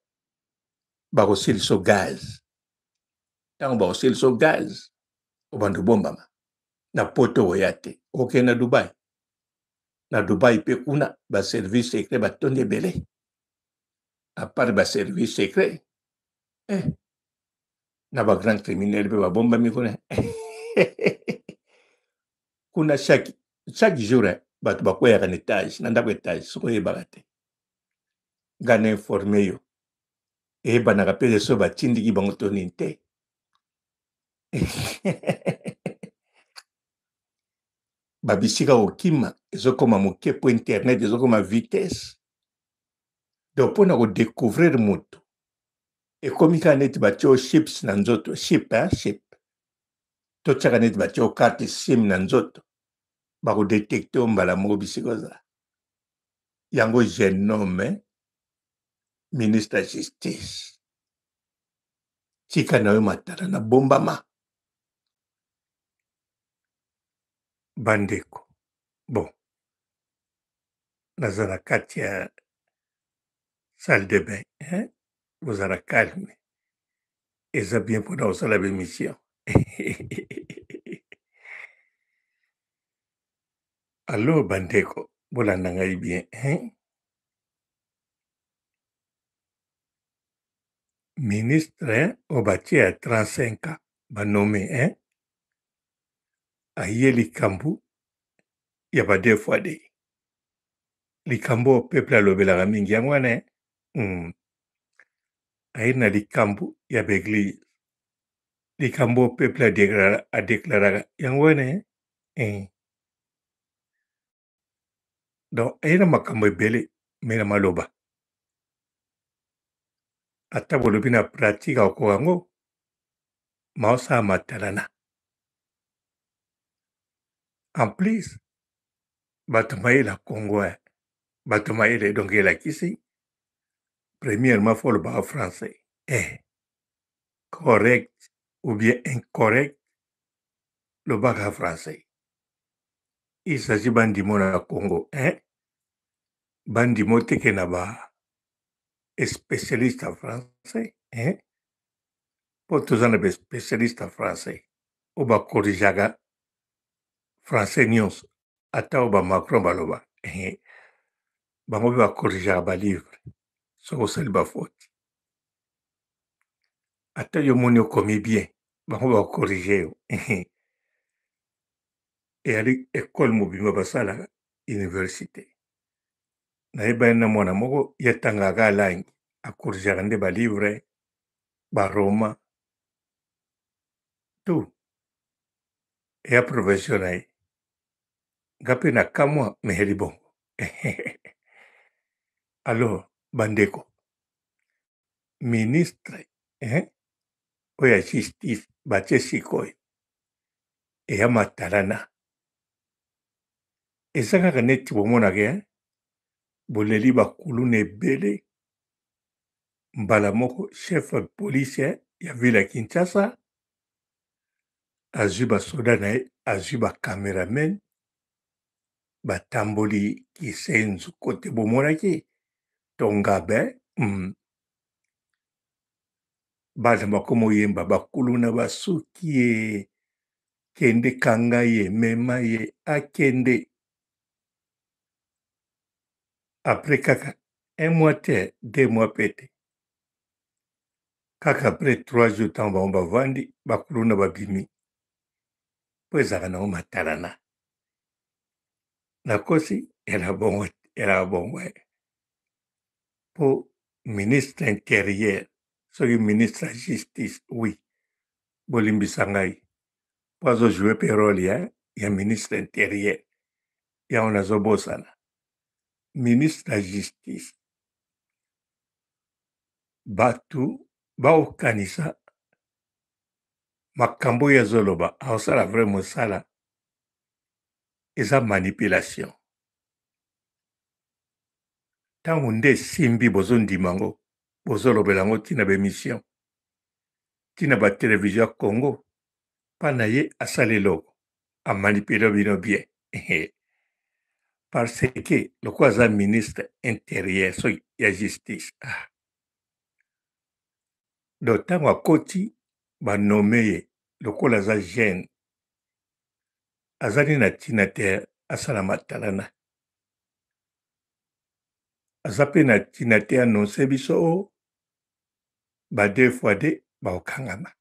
bakosili so gaz ntango bakosili so gaz obanda obombama na poto koya te okende na dubai na dubai mpe kuna baservice secret batondi ebele apart baservice secret eh. na bagrand criminel mpe babombami kuna <laughs> kuna chaque chaque jour bato bakweyaka na etage na ndako etage soko oyebaka te nga na informe yo eyebanaka mpe leso batindiki bango to nini te <laughs> babisika kokima ezokoma moke po internet ezokoma vitese donc mpona kodécouvrir moto ekomi kaka neti batie o chips na nzoto ship eh? ship totiaka neti batie o karte sim na nzoto bakodetekte o mbala moko bisikoza yango genome ministre ya justice tika na yo matala na bombama bandeko bon naza na kati ya salle de bain eh? gozala calme eza bien mpona kosala bemission alo <laughs> bandeko bolanda ngai bien hein? ministre oyo batie ya 35 ans banome hein? aye likambo ya badefwade likambo oyo peple alobelaka mingi yango wana mm, aina likambo ya Beglise. Likambo peple adeklaraka, adeklaraka yango wana eh, don aina makambo ebele me na maloba ata bolobi na pratike akoka yango maosala matalana en plus bato mayele akongo eh? bato mayele donge elakisi Premièrement, il faut le bas français. Est eh! correct ou bien incorrect, le bas français. Il s'agit bandimo na Congo. Hein? Bandimo teke na ba spécialiste français. Hein? Po toza na ba spécialiste français. O ba corrigeaga français nyonso ata o ba Macron baloba. Bango mpe bakorrigeaka balivre soki osali bafaute ata yo moni okomi bien bango bakorige yo eyali e ekole mobimba basalaka université nayeba ye na mwana moko ye tangaka alangi akorigaka nde balivre baroma tu eya profession na ye nga mpe na kamwa meheli bongo <laughs> alors bandeko ministre eh, oyo ya justice batie sikoyo eya matalana eza kaka neti bomonaka eh? boleli bakuluna ebele mbala moko chef ya polise ya ville ya kinshasa azwi basoda na ye azwi bacameramen batamboli kisenzu kote bomonaki tongabe mm, bazambaka moyemba bakulu na basuki ye kende kanga ye mema ye akende apres kaka un mois te deux mois mpe te kaka apres trois jour ntango bango bavandi bakulu na babimi mpo ezalaka nango matalana nakosi elaka bongo elaka bongo au ministre intérieur soki ministre ya justice wi bolimbisa ngai mpo azozue mpe role ya, ya ministre intérieur yango nazobosana ministre ya justice bato baokanisa makambo oyo azoloba aosala vrai mosala eza manipulation ntango nde esimbi bozondima yango bozolobela yango ntina bemission ntina batelevizio ya congo mpa na ye asala eloko amanipule bino bien parce que lokola aza ministre intérieur soki ya justice ah. do ntango akoti banome ye lokola aza gene aza nini na ntina te asala matalana aza mpe na ntina te anonse biso o bade fois de baokangama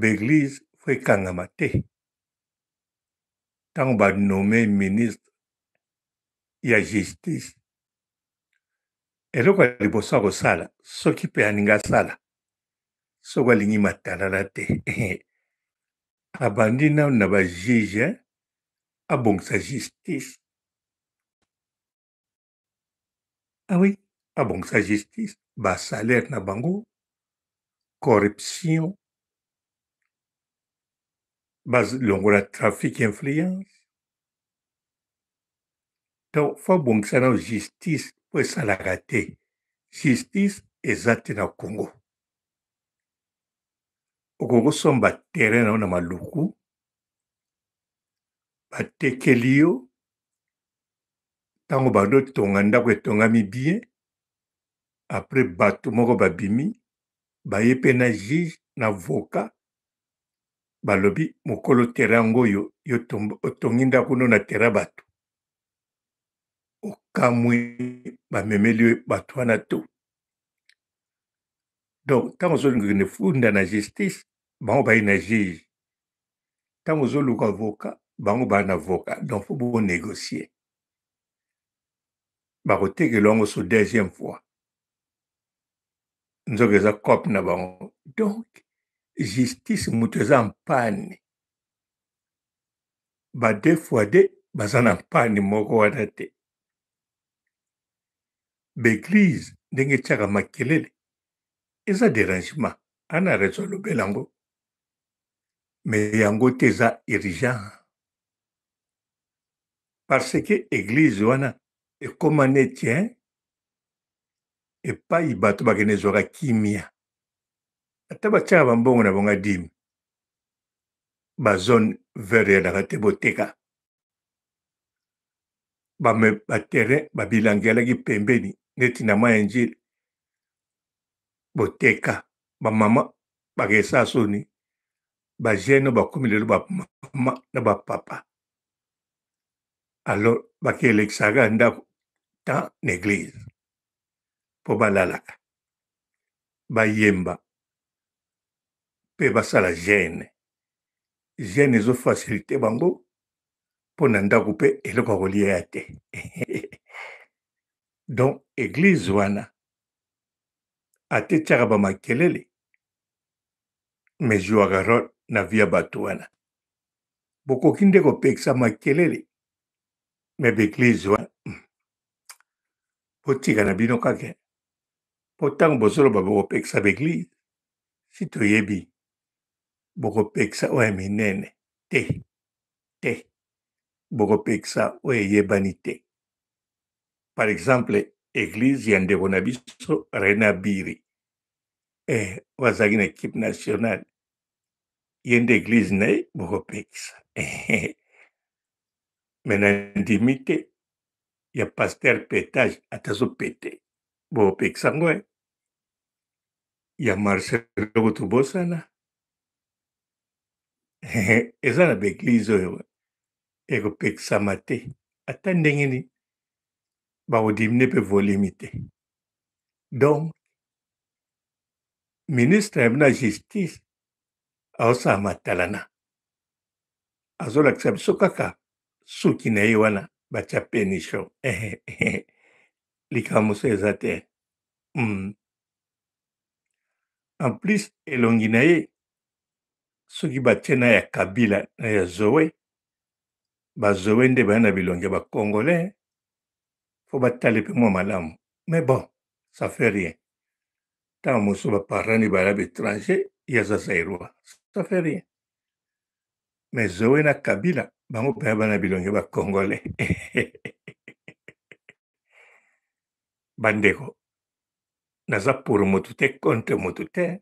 beglise fo ekangama te ntango banome ministre ya justice eloko ya liboso ya kosala soki mpe aningi asala soki alingi matalala te abandi nano na bajuge abongisa justice Ah oui? Abongisa ah justice, basalere na bango, corruption, bazolongola trafic influence. Donc, fa abongisa nano justice mpo esalaka te. Justice eza te na Congo. okoki kosomba terrain na yo na maluku batekeli yo ntango bazotonga ndako etongami bien apres bato moko babimi baye mpe na juge na voka balobi mokolo tera yango oyo otongi ndako no na tera bato okamwi bamemeli bato wana to donc ntango ozolinga nefunda na justice bango baye na juge ntango ozoluka voka bango baa na voka donc fo bonegocie bakotekela yango so deuxième fois nzoka eza cope na bango donc justice moto eza mpane bade fois de baza na mpane moko wana te baeglize ndenge etiaka makelele eza dérangement ana raison alobela yango me yango te eza urgent parce que eglize wana ekóma neti epai bato bakende ezwaka kimia ata batiaka bambongo na bango adime bazone vert eyalaka te boteka bame baterrain babilangi alaki pembeni neti na ma ya njili boteka bamama bakesa soni bajene bakómi lelo bamama na bapapa alors bakelekisaka ndako dans l'église. Pour balalaka. Bayemba. Pe basala gêne. Gêne ezo facilité bango. Pour nanda couper et le relié <laughs> Donc, église wana. Ate tchakaba makelele. Mais jouaka rôle na via bato wana. bokoki nde kopekisa makelele me beklise wana hmm. botika na bino kake mpo ntango bozoloba bokopekisa baeglize si toyebi bokopekisa oyo ya minene te te bokopekisa oyo eyebani te par exemple eglize ya ndeko na biso rena biri eh, bazalaki na ekipe nationale ye nde eglize na ye bokopekisa <laughs> me na ndimi te ya paster petage atazopete bopekisa ngo e eh? ya marche eloko tobosana eza na baeglize oyo eh? ekopekisama te ata ndenge nini bakodimine mpe volemi te donc ministre ya bino ya justice aosala matalana azolakisa biso kaka suki na ye wana batya penisho likambo so eza te mm. en plus elongi na ye soki batie na ya kabila na ya zoe bazowe nde baya na bilongi ya bacongolais fo batale mpe mwa malamu mais bon ça fait rien ntango mosusu baparani baya na baétranger ya zazairwa ça fait rien me zoe na kabila bango mpe bana bilongi bakongole <laughs> bandeko naza pour motu te contre motu te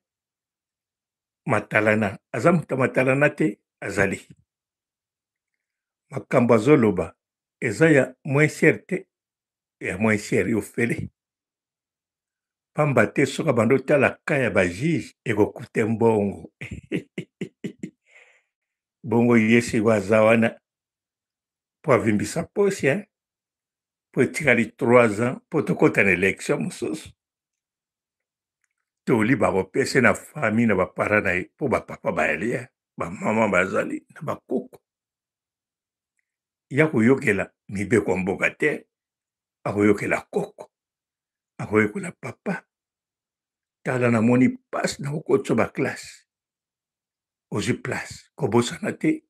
matalana aza moto matalana te azali makambo azoloba eza ya moinsiere te ya moinsiere yofele pamba te soki bando tala ka ya bajuge ekokute mbongo <laughs> bongo ye siko aza wana mpo avimbisa posi e mpo etikali trois ans mpo tokɔta na élection mosusu toli bakopese na famille na bapara na ye mpo bapapa bayalia bamama bazali na bakoko ya koyokela mibeko ya mboka te akoyokela koko akoyokola papa tala namoni mpasi na kokotisa baklase ozwi place kobosana te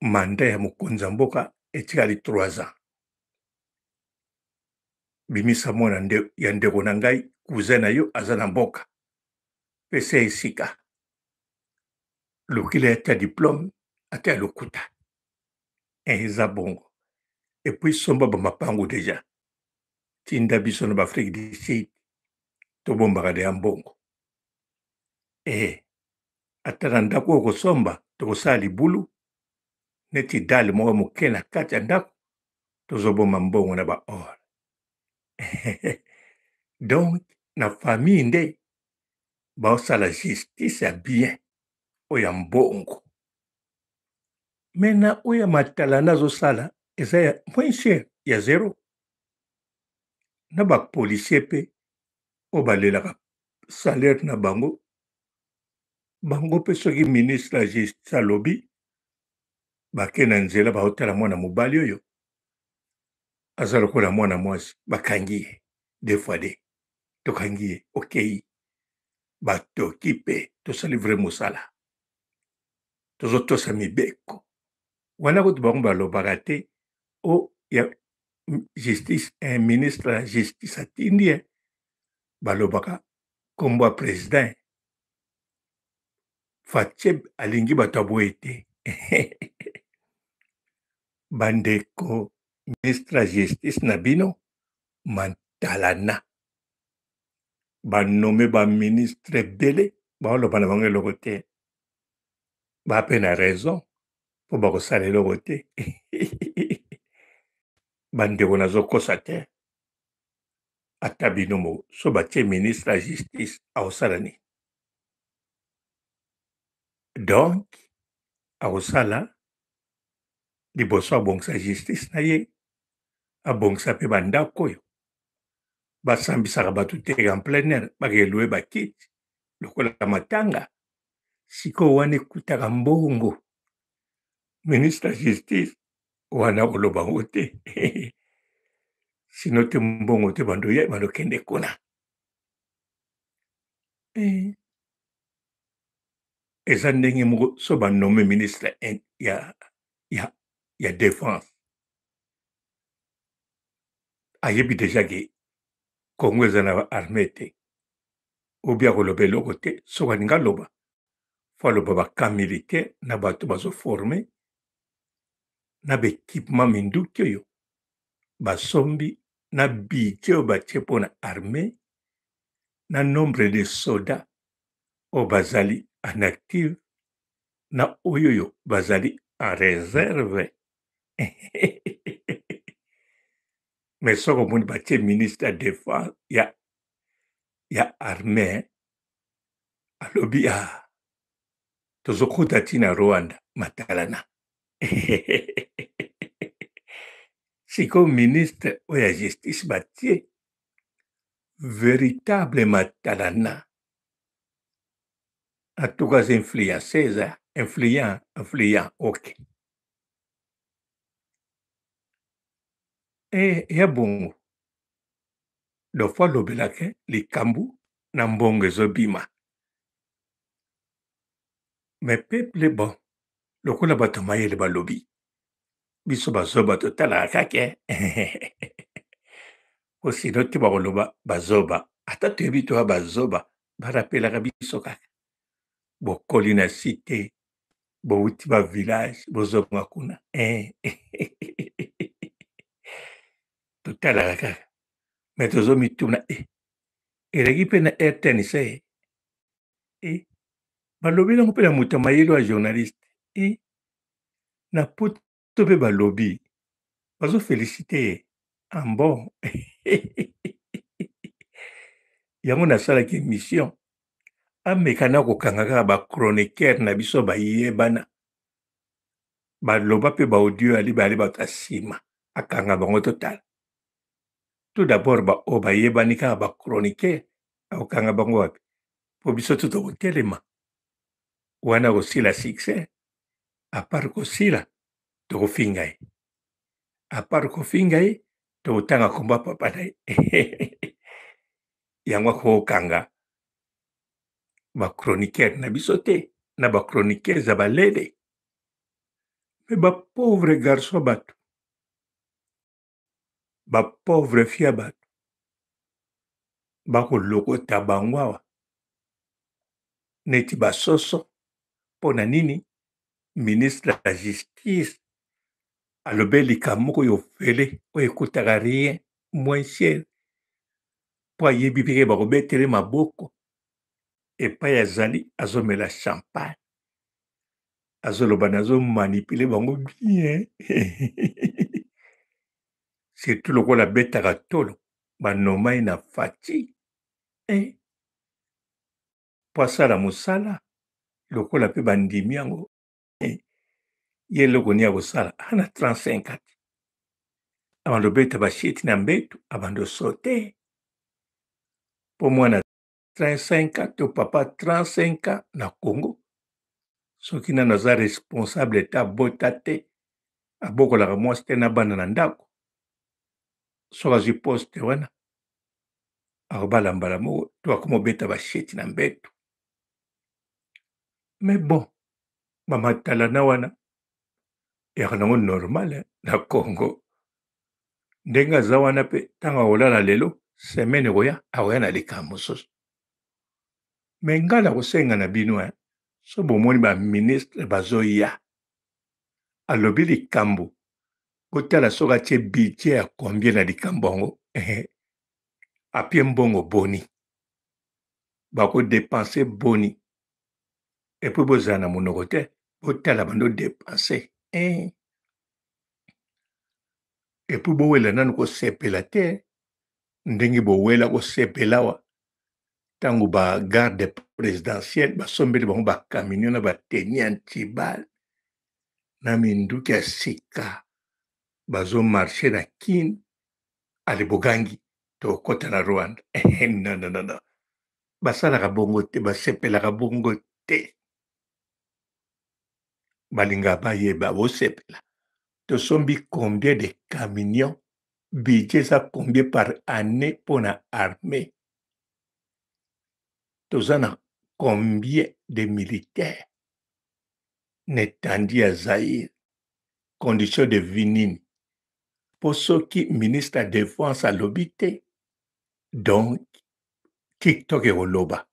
manda ya mokonzi ya mboka etikali 3 ans bimisa mwana nde, ya ndeko na ngai kuze na yo aza na mboka mpe se esika lokila ata diplome ata ya lokuta eh, eza bongo epuis somba bamapangu deja tinda biso na baafrike du sud tobombaka deya mbongo e ata na ndako oyo kosomba tokosala libulu neti dale moko ya moke na kati ya ndako tozoboma mbongo na baor <laughs> donc na famille nde baosala justice ya bien oyo ya mbongo me na oyo ya matalanda azosala eza ya moins cher ya zero na bapolisier mpe oyo balelaka salaire na bango bango mpe soki ministre ya justice alobi bake na nzela baotala mwana mobali oyo aza lokola mwana mwasi bakangi ye de fois de tokangi ye okei batoki mpe tosali vrai mosala tozotosa mibeko wana kutu bango balobaka te o ya justice eh, ministre ya justice atindi ye balobaka kombo ya président fatse alingi bato aboye te <laughs> bandeko ministre ya justice na bino mantalana banome baministre ebele baoloba na bango eloko te bape na raison mpo bakosala eloko te <laughs> bandeko nazokosa te ata bino so batie ministre ya justice aosala nini donc akosala liboso abongisa justice na ye abongisa mpe bandako oyo basambisaka bato te en plein air bakelo ye bakiti lokola matanga sikoyo wana ekutaka mbongo ministre ya justice wana akoloba ngo te <laughs> sino te mbongo te bandokende kuna eh. eza ndenge moko so banome ministre ya, ya, ya défense ayebi deja ke kongo eza na arme te obi akoloba eloko te soki alingi aloba fo aloba bakamp militaire na bato bazoforme na baekipement minduki oyo basombi na budget oyo batie mpo na arme na nombre de soda oyo bazali en active na oyo bazali en réserve <laughs> me soko omoni batie ministre ya défense ya, ya armée alobi a tozokuta ti na rwanda matalana <laughs> sikoyo ministre oyo ya justice batie véritable matalana att du kan influera, säga influera, influera, okej. Okay. e ya bongo lo fo alobelaki likambo na mbongo ezobima me peple bon lokola bato mayele balobi biso bazo bato talaka kake <laughs> osino te bakoloba bazoba ata toyebi toya bazoba barapelaka biso kaka bokoli na si te bouti bavillage bozonga kuna eh, eh, eh, totalaka kaka me tozomituna e eleki mpe na airten se e balobi nango mpe na moto mayelo ya journaliste e na poto mpe balobi bazofélicite ye ambon ah <laughs> yango nasalaki émission amekana kokanga kaka bachroniqere na biso bayebana baloba mpe baaudio ya libale bato ya nsima akanga bango totala tout d'abord baoyo oh, bayebani kaka bachroniqere akokanga bango wapi mpo biso to tokotelema wana kosila succès apart kosila tokofinga ye apart kofinga ye tokotanga komba papa na ye <laughs> yango akokokanga bachronikere na biso te na bachronikese ya balele me bapauvre garso ya bato bapauvre fie ya bato bakolokota bango awa neti basoso mpo na nini ministre ya justice alobe likambo moko oyo fele oyo ekutaka rien moins cher mpo ayebi peke bakobetele maboko epai azali azomela champagne azoloba nazomanipule bango bien <laughs> surtout lokola abetaka tolo banomai na fati eh? po asala mosala lokola mpe bandimi yango eh? ye eloko nini ya kosala ana 35 ati abando beta bashiti na mbeto abando sote mpo mwana 35 to papa 35 na congo soki nano aza responsable ete abota te abokolaka mwasi te na bana na ndako soki azwi poste wana akobala mbala moko to akomobeta basheti na mbeto me bon bamatalana wana yaka nango normal na congo ndenge aza wana mpe ntango akolala lelo semaine ekoya akoya na likambo mosusu me nga na kosenga na bino eh? so bomoni baministre bazoya alobi likambo kotala soki atie bidje ya kombie na likambo yango eh, apie mbongo boni bakodepanse boni epui bozala na monoko te botala bando depanse eh. epui bowela nanu kosepela te ndenge bowela kosepela wa ntango bagarde présidentielle basombeli bango bakaminion na bateni ya ntibale na minduki ya sika bazomarshe na kine alibogangi tokota na rwanda <laughs> eh, nonnono basalaka bongo te basepelaka bongo te balinga bayeba bosepela tosombi combien de caminion budget eza combien par année mpona armée toza na combien de militaire na etandi ya zaire condition de vi nini mpo soki ministre ya défense alobi te donc tiktok ekoloba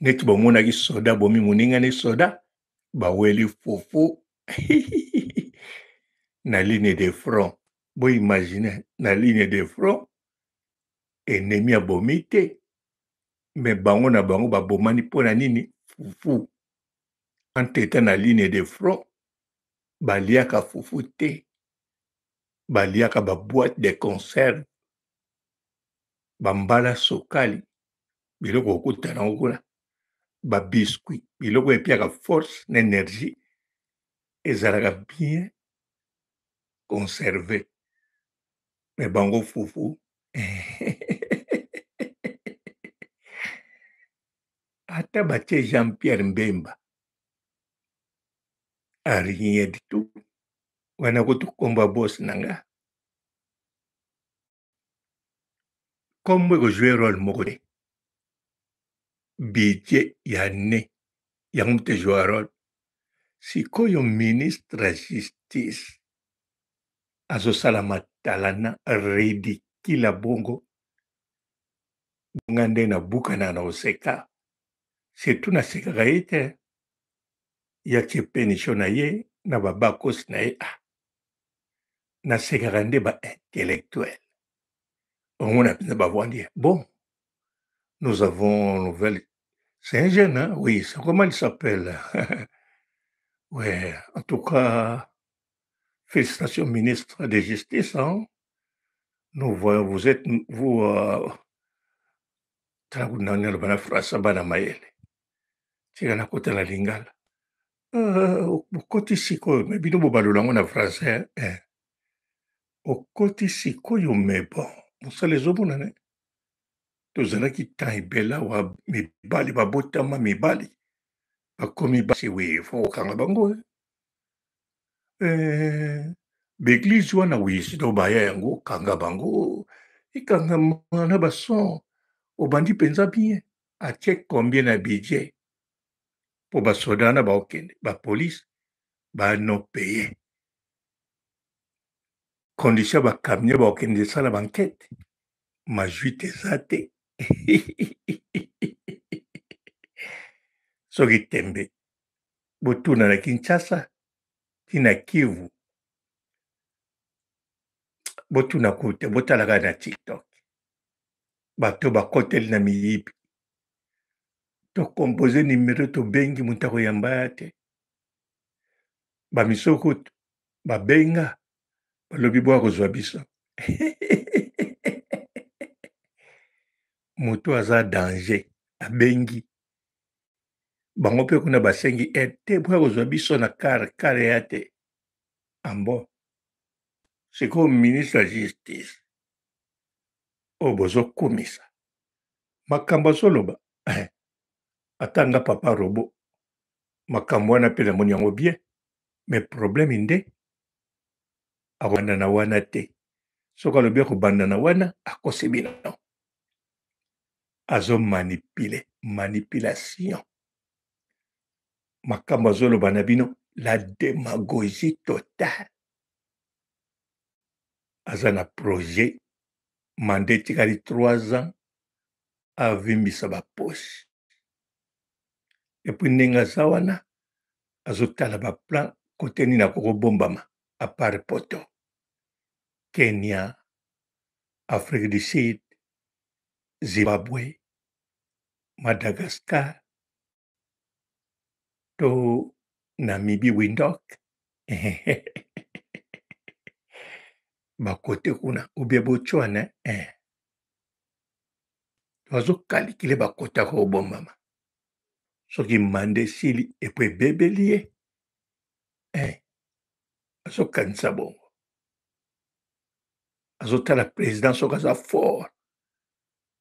neti bomonaki soda bomi moningani soda baweli fufu <laughs> na ligne de front boimagine na ligne de front enemi abomi te me bango na bango babomani mpo na nini fufu entre eza na ligne de front baliaka fufu te baliaka baboite de conserve bambala sokali biloko kokuta nango kuna babiskuit biloko epiaka force na énergie ezalaka bien conserve me bango fufu eh, eh, eh. Hata batie Jean Pierre Mbemba arinyedi tu wana kutukomba bosi na nga kombo ekozwa role moko te budget ya ne yango mute ezwa role sikoyo ministre ya justice azosala matalana ridikila bongo bonga nde na bukana na koseka C'est tout cigarette tɛ na a intellectuel bon nous avons nouvelle c'est un jeune hein, oui c'est comment il s'appelle <laughs> ouais en tout cas félicitations ministre de justice hein. nous voyons vous êtes vous euh, tika nakota na lingala ah, okoti sikoyo me bino bobalola yango na français eh. okoti sikoyo me bon mosala ezobona ne tozalaki tan ebele awa mibali babotama mibali bakomi basi we fo kokanga bango eh. eh, beglize wana wisido baya yango okanga bango ekangama na bason obandi mpenza bien atie combien na budget mpo basoda na baokende bapolisi banopeye condition bakamion baokende esala bankete majwite eza te <laughs> soki tembe botuna na kinshasa tina kivu botuna kute botalaka na tiktok bato bakoteli na miyibi tokompose nimero tobengi moto akoyamba ya te bamisoko babenga balobi bo akozwa biso <laughs> moto aza danger abengi bango mpe kuna basengi aide te mpo ya kozwa biso na kare kare ya te ambo ah sikoyo ministre ya justice oyo bozokumisa makambo azoloba eh, atanga papa robo makambo wana mpe namoni yango bien me probleme nde akobanda na wana te soki alobi akobanda na wana akosi bino azomanipule manipulation makambo azoloba na bino la démagogie totale aza na projet mande etikali 3 ans avimbisa baposi epui ndenge aza wana azotala baplan kote nini akokobombama apart poto kenya afrique du sud zimbabwe madagascar to namibi windok <laughs> bakote kuna obie botswana eh. bazokalikile bakote akokobombama soki manda esili epo ebebeli ye eh, azokanisa bongo azotala président soki aza fort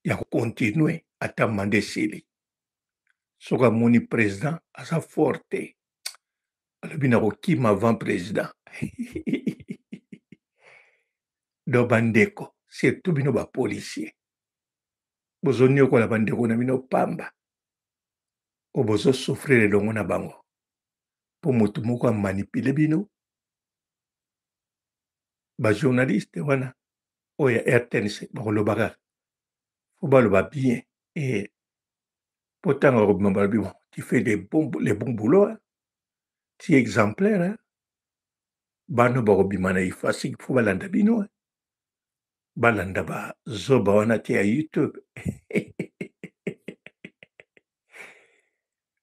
ya kokontinue ata manda esili soki amoni président aza fort te alobi na kokima avant président <laughs> do bandeko surtout bino bapolisier bozoniokola bandeko na bino pamba oyo bozosofrire elongo na bango mpo motu moko amanipule bino bajournaliste wana oyo ya rtnc bakoloba kaka fo baloba bien e mpo ntango akobima balobi bon tu fais le bon, le bon boulot ti exemplaire bana bakobima na ifasik mpo balanda bino balanda bazoba wana te ya youtube <laughs>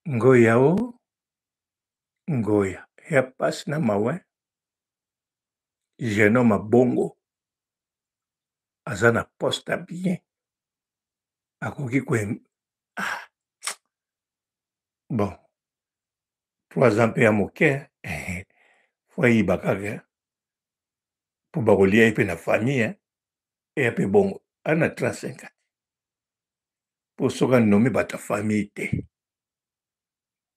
Ngoya o ngoya ya pasi na mawa génome ya bongo aza na poste ya bien akoki koyemb... ah! Bon po aza mpe ya moke po eh, ayiba kaka po bakolia ye mpe na famille eya eh, e mpe bongo aza na 35 ans po soki anome bato ya famille te.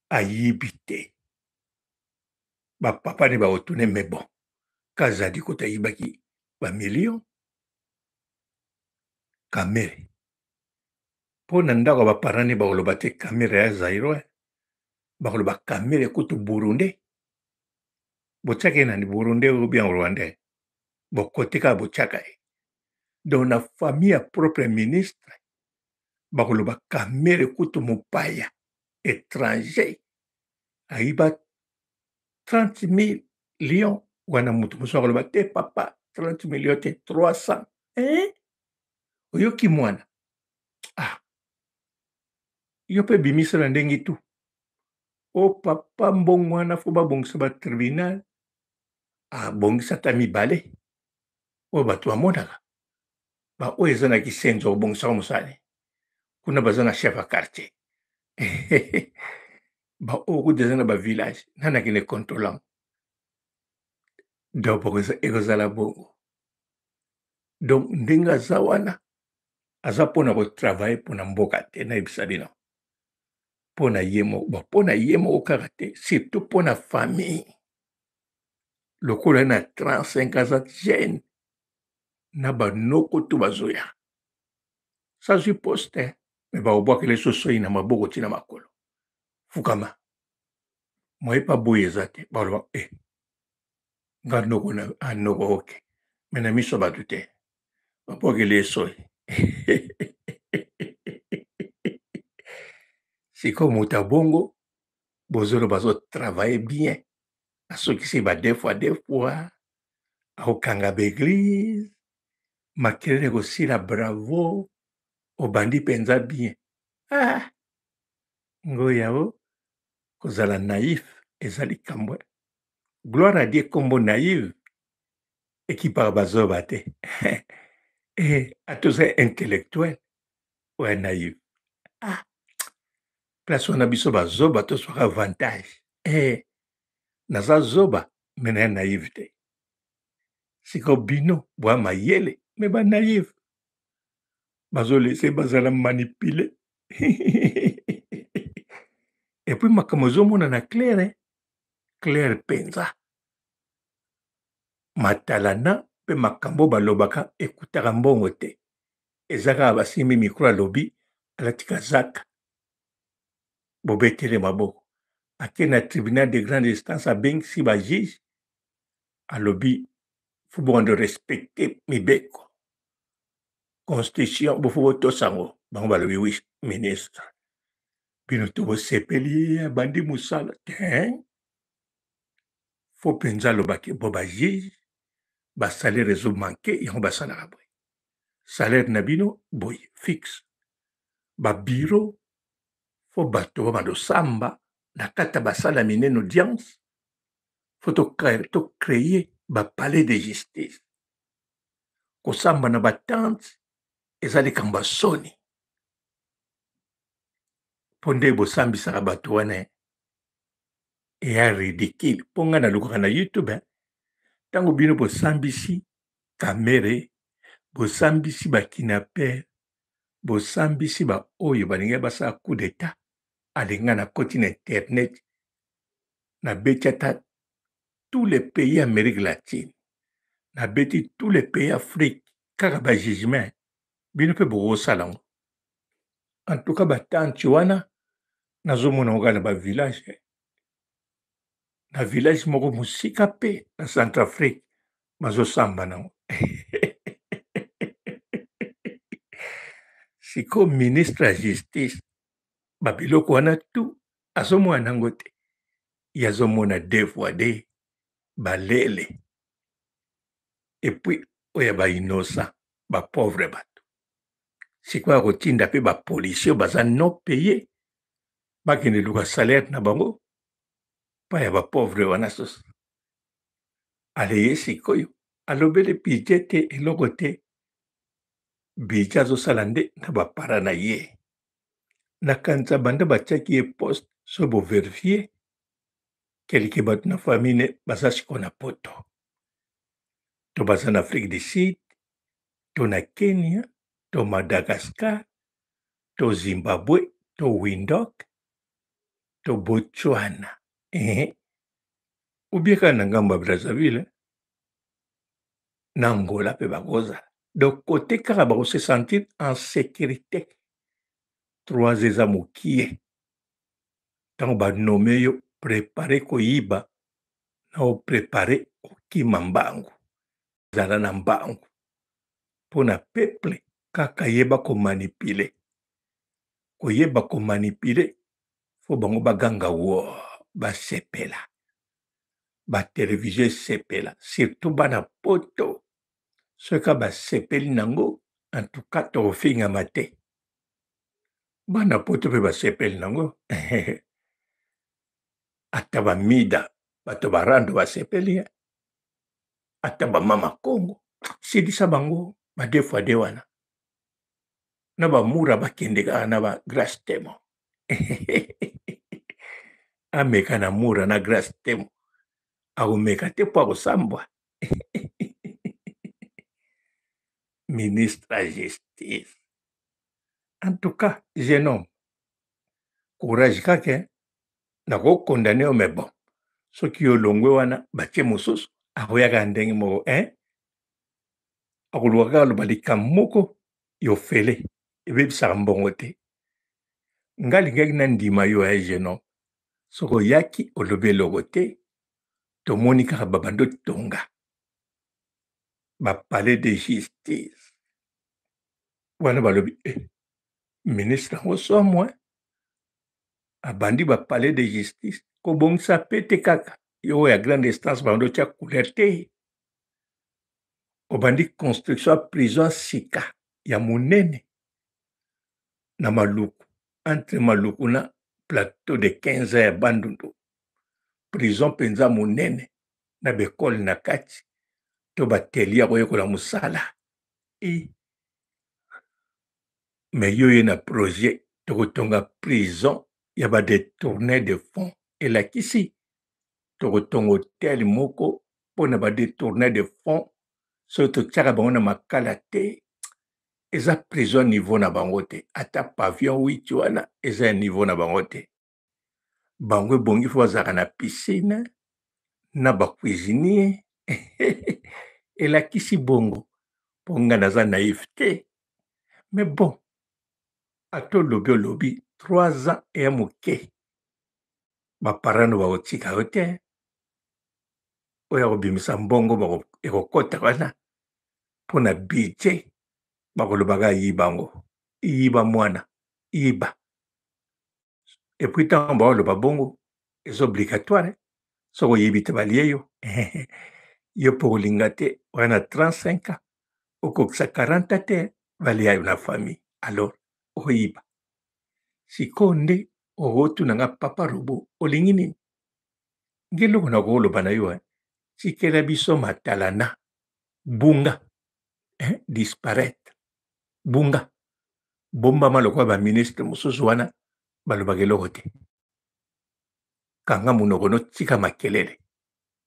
ayibi te bapapa ne baotune me bon kazadi kota ayibaki bamillion kamere mpo na ndako ya baparan ne bakoloba te kamere ya zairo eh, bakoloba kamere kutu burunde botiaka ye nani burunde obian rwandais eh? bokote kaka botiaka ye eh? donc na famille ya propre ministre bakoloba kamere kutu mopaya étranger aiba 30 million wana moto mosusu akoloba te papa 30 million te 300 eh? oyoki mwana ah. yo mpe bimisa na ndenge tu o papa mbongo wana fo babongisa batribunal abongisa ah, ata mibale oyo bato bamonaka baoyo eza na kisenzo obongisaka mosale kuna baza na chef ya quartier <laughs> baokude eza na bavillage nani akende controlango dabord ekozala bongo donc ndenge aza wana aza mpona kotravaille mpona mboka te nayebisa bino mpona ye moko mpona ye moko kaka te surtout mpona famille lokola na 35 aza jeune na banoko to bazoya ça suppose te me bakobwakela so soi na maboko ti na makolo fukama moyepa boye eza te baloba e nga noko anoko ah, oke me na miso bato te babwakela ye soi <laughs> sikoyo moto abongo bozolo bazotravaille bien asokisi badefwa defwa akokanga baeglize makelele kosila bravo obandi mpenza bien ah ngoyao kozala naïf eza likambo gloire adie nkombo naïve ekipaka bazoba te <laughs> eh, atoza intellectuel oya naïve ah place wana biso bazoba tozwaka avantage eh, naza zoba me naya naïve te sikoyo bino bwa mayele me banaïve bazolese bazala manipule <laughs> epui makambo ezomonana claire claire mpenza matalana mpe makambo balobaka ekutaka mbongo te eza kaka basimbi mikro alobi alatika zaka bobetele maboko ake na tribunal de grande instance abengisi bajuge alobi fubongo respecte mibeko constitution bofu botosango bango balobi wi ministre bino tobosepeli ye abandi mosala te fo mpenza alobaki bo bajuge basalaire ezo manke yango basalaka boye salaire na bino boye fixe babiro fo bato babanda osamba na kati ya basala minene audience fo tocreye bapalais de justice kosamba na batante eza likambo ya soni mpo nde bosambisaka bato wana eya ridicule mpo ngai nalukaka na youtube ntango bino bosambisi kamere bosambisi bakinaper bosambisi baoyo balingi basala coup d'etat alinga na koti na internet nabeti ata tous les pays amérique latine nabeti tous les pays afrique kaka bajugement bino mpe bokosala ngo antuka batanti wana nazomona koka na bavillage na village moko mosika mpe na centrafrique bazosamba nango <laughs> siko ministre ya justice babiloko wana tu azomona nango te ye azomona de fois de balele epuis oyo bainosa bapauvre bato sikoyo akotinda mpe bapolisier baza non paye bakende luka salaire na bango mpa ya bapauvre wana soso aleye sikoyo alobele bidje te eloko te bidje azosala nde na bapara na ye na kanisa banda batiaki ye poste so boverifie kelike bato na famine baza siko na poto to baza na afrique du sud to na kenya to Madagascar, to Zimbabwe, to Windhoek, to Botswana. Ehe. Ubieka na ngambo ya Brazzaville na Angola mpe bakozala. Donc kote kaka bakose sentir en sécurité. Trois eza mokie ntango banome yo prepare koyiba na oprepare kokima mbangu zala na mbangu mpo na peple kaka yeba komanipule koyeba komanipule fo bango baganga wo basepela batelevizio esepela surtout bana poto soki basepeli nango antuka tokofingama te bana poto mpe basepeli nango ata bamida bato barando basepeli ata bamama kongo silisa bango badefade wana na bamura bakendeka na ba grace temo <laughs> ameka na mura na grace temo akomeka te mpo akosambwa <laughs> ministre ya justice en tout cas jeune homme courage kaka nakokondane yo me bon soki olongwe wana batie mosusu akoyaka ndenge moko un akolukaka kaloba likambo moko yofele ebebisaka mbongo te nga alingaki na ndima yo ya genon soki oyaki olobi eloko te tomoni kaka babandi otonga bapalais de justice wana balobi eh, ministre yango somwe abandi bapalais de justice kobongisa pe te kaka yo oyo ya grande instance babandi otya couleur te obandi construction ya prison sika ya monene na Maluku, entre Maluku na plateau de 15 ya Bandundu. Prison mpenza monene na bekole na kati to bateli ya koyekola mosala e me yo ye na projet tokotonga prison ya badetourner de fond elakisi tokotonga hotel moko mpo na badetourner de fond soki totiaka bango na makala te eza prezo niveau na bango te ata pavion wit wana eza ya niveau na bango te bango ebongi fo bazalaka na piscine na bacuisinier <laughs> elakisi bongo mpo nga naza naïve te me bon ata olobi olobi trois ans eya moke baparano bakotika yo te oyo akobimisa mbongo ekokota wana mpo na budget bakolobaka yiba ngo yiba mwana yiba epuis ntango baoloba bongo eza obligatoire soki oyebi te balie yo <laughs> yo mpo kolinga te oya na 35 ans okokisa 40 ans te balia yo na famille alors oyiba sikoyo nde okotunanga papa robo olingi nini nge eloko na kooloba na yo sikela biso matalana bunga eh? disparaître bunga bombama lokola baministre mosusu wana balobaka eloko te kanga monoko notika makelele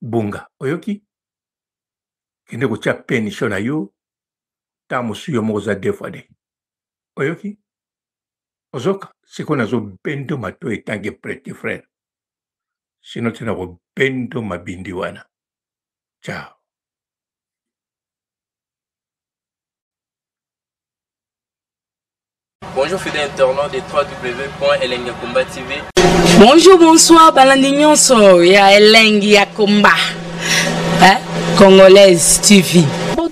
bunga oyoki kende kotia penisho na yo ta mosu yo moko oza deux fois de oyoki ozoka sikoyo nazobendo mato etange prete frere sino te na kobendo mabindi wana ciao Bonjour fidèle internautes de www.elengiakomba TV. Bonjour, bonsoir, so ya Elengiakomba, hein? Congolaise TV.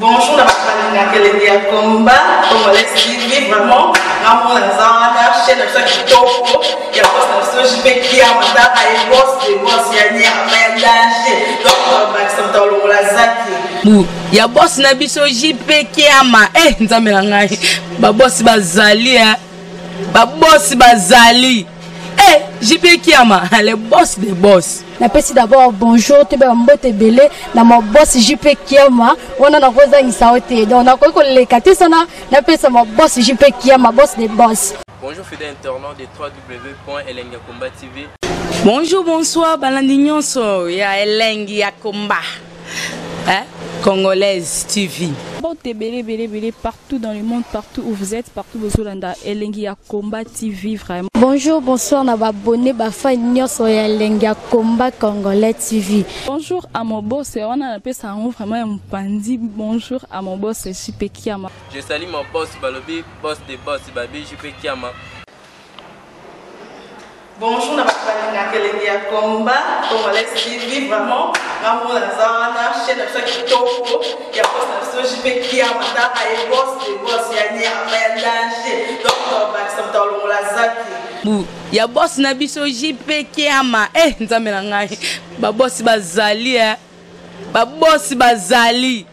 bonjour na bato balinga kelenge ya komba congolais tv vraiment ngamona eza wana chaine na biso ya kitoko ya bos na biso jipekia mataka ye bos de bos ya nyerama ya dage donc bakisa moto balongola zaki ya bosi na biso jipekiama e eh, nzambe na ngai babosi bazali ya eh. babosi bazali e eh, jipekiama le <laughs> boss de boss napesi d'abord bonjour toyebeka mbote ebele na mabosi jp kiama wana nakozangisa yo te donc nakoki koleka te sana napesa mabosi jp kiama bosi de bosi bonjour fidèle internaute de 3w elenga combat tv bonjour bonsoir balandi nyonso ya elengi ya combat eh? Congolaise TV. partout dans le monde, partout où vous êtes, partout où vous êtes, Elengi Combat TV, vraiment. Bonjour, bonsoir, on a abonné, Bafa Nyoso Elengi Combat Congolais TV. Bonjour à mon boss, on a appelé ça vraiment un pandi. Bonjour à mon boss, Jipé Kiama. Je salue mon boss, Balobi, boss de boss, Babi Jipé Kiama. bonjour na bato balinga kelenge ya komba congolais tv vraiment ngamona aza wana chaine na biso kitoko ya bos na biso jp kia mataka ye bos de bos ya nyama ya danger donc bakisa moto alongola zaki ya bosi na biso jp kiama e eh, nzambe na ngai babosi bazali e eh. babosi bazali e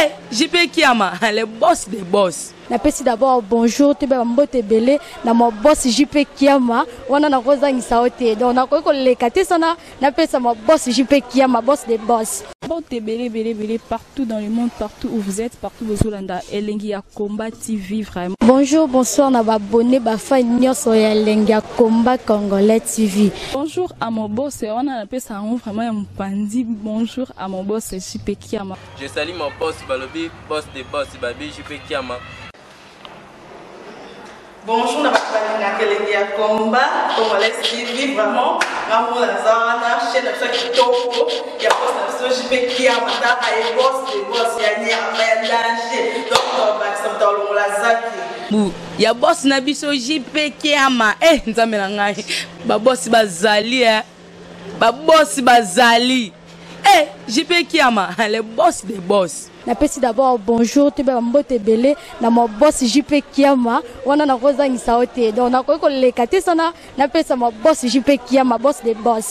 eh, jp kiama le boss de boss napesi d'abord bonjour toyeba bambote ebele na mabosi ju mpe kiama wana nakozangisa yo te donc nakoki koleka te sana napesa mabosi ju mpe kiama bosi de bosi bote ebele ebele ebele partout dans le monde partout où vous êtes partout bozolanda elengi ya combat tv vraiment bonjour bonsoir na babone bafani nyonso ya elengi ya combat congolais tv bonjour à mobose wana napesa yango vraiment ya mopanzi bonjour à mobose ju mpe kiama je sali mabos balobi bos de bos babi ju mpe kiama bonjour na bato balinga kelenge ya komba congolais tv vraiment ngambo naza wana chaine na biso ya kitoko ya bos na biso jipe kiama ntaka ye bos de bos ya nyama ya danger donc bakisa moto alongola zaki ya bosi na biso jipe kiama e eh, nzambe na ngai babosi bazali e eh. babosi bazali eh JP Kiama <laughs> le boss des boss napesi d'abord bonjour toyebaka mbote ebele na mabos jp kiama wana nakozangisa yo te donc nakoki koleka te sana napesa mabos jp kiama bos de bos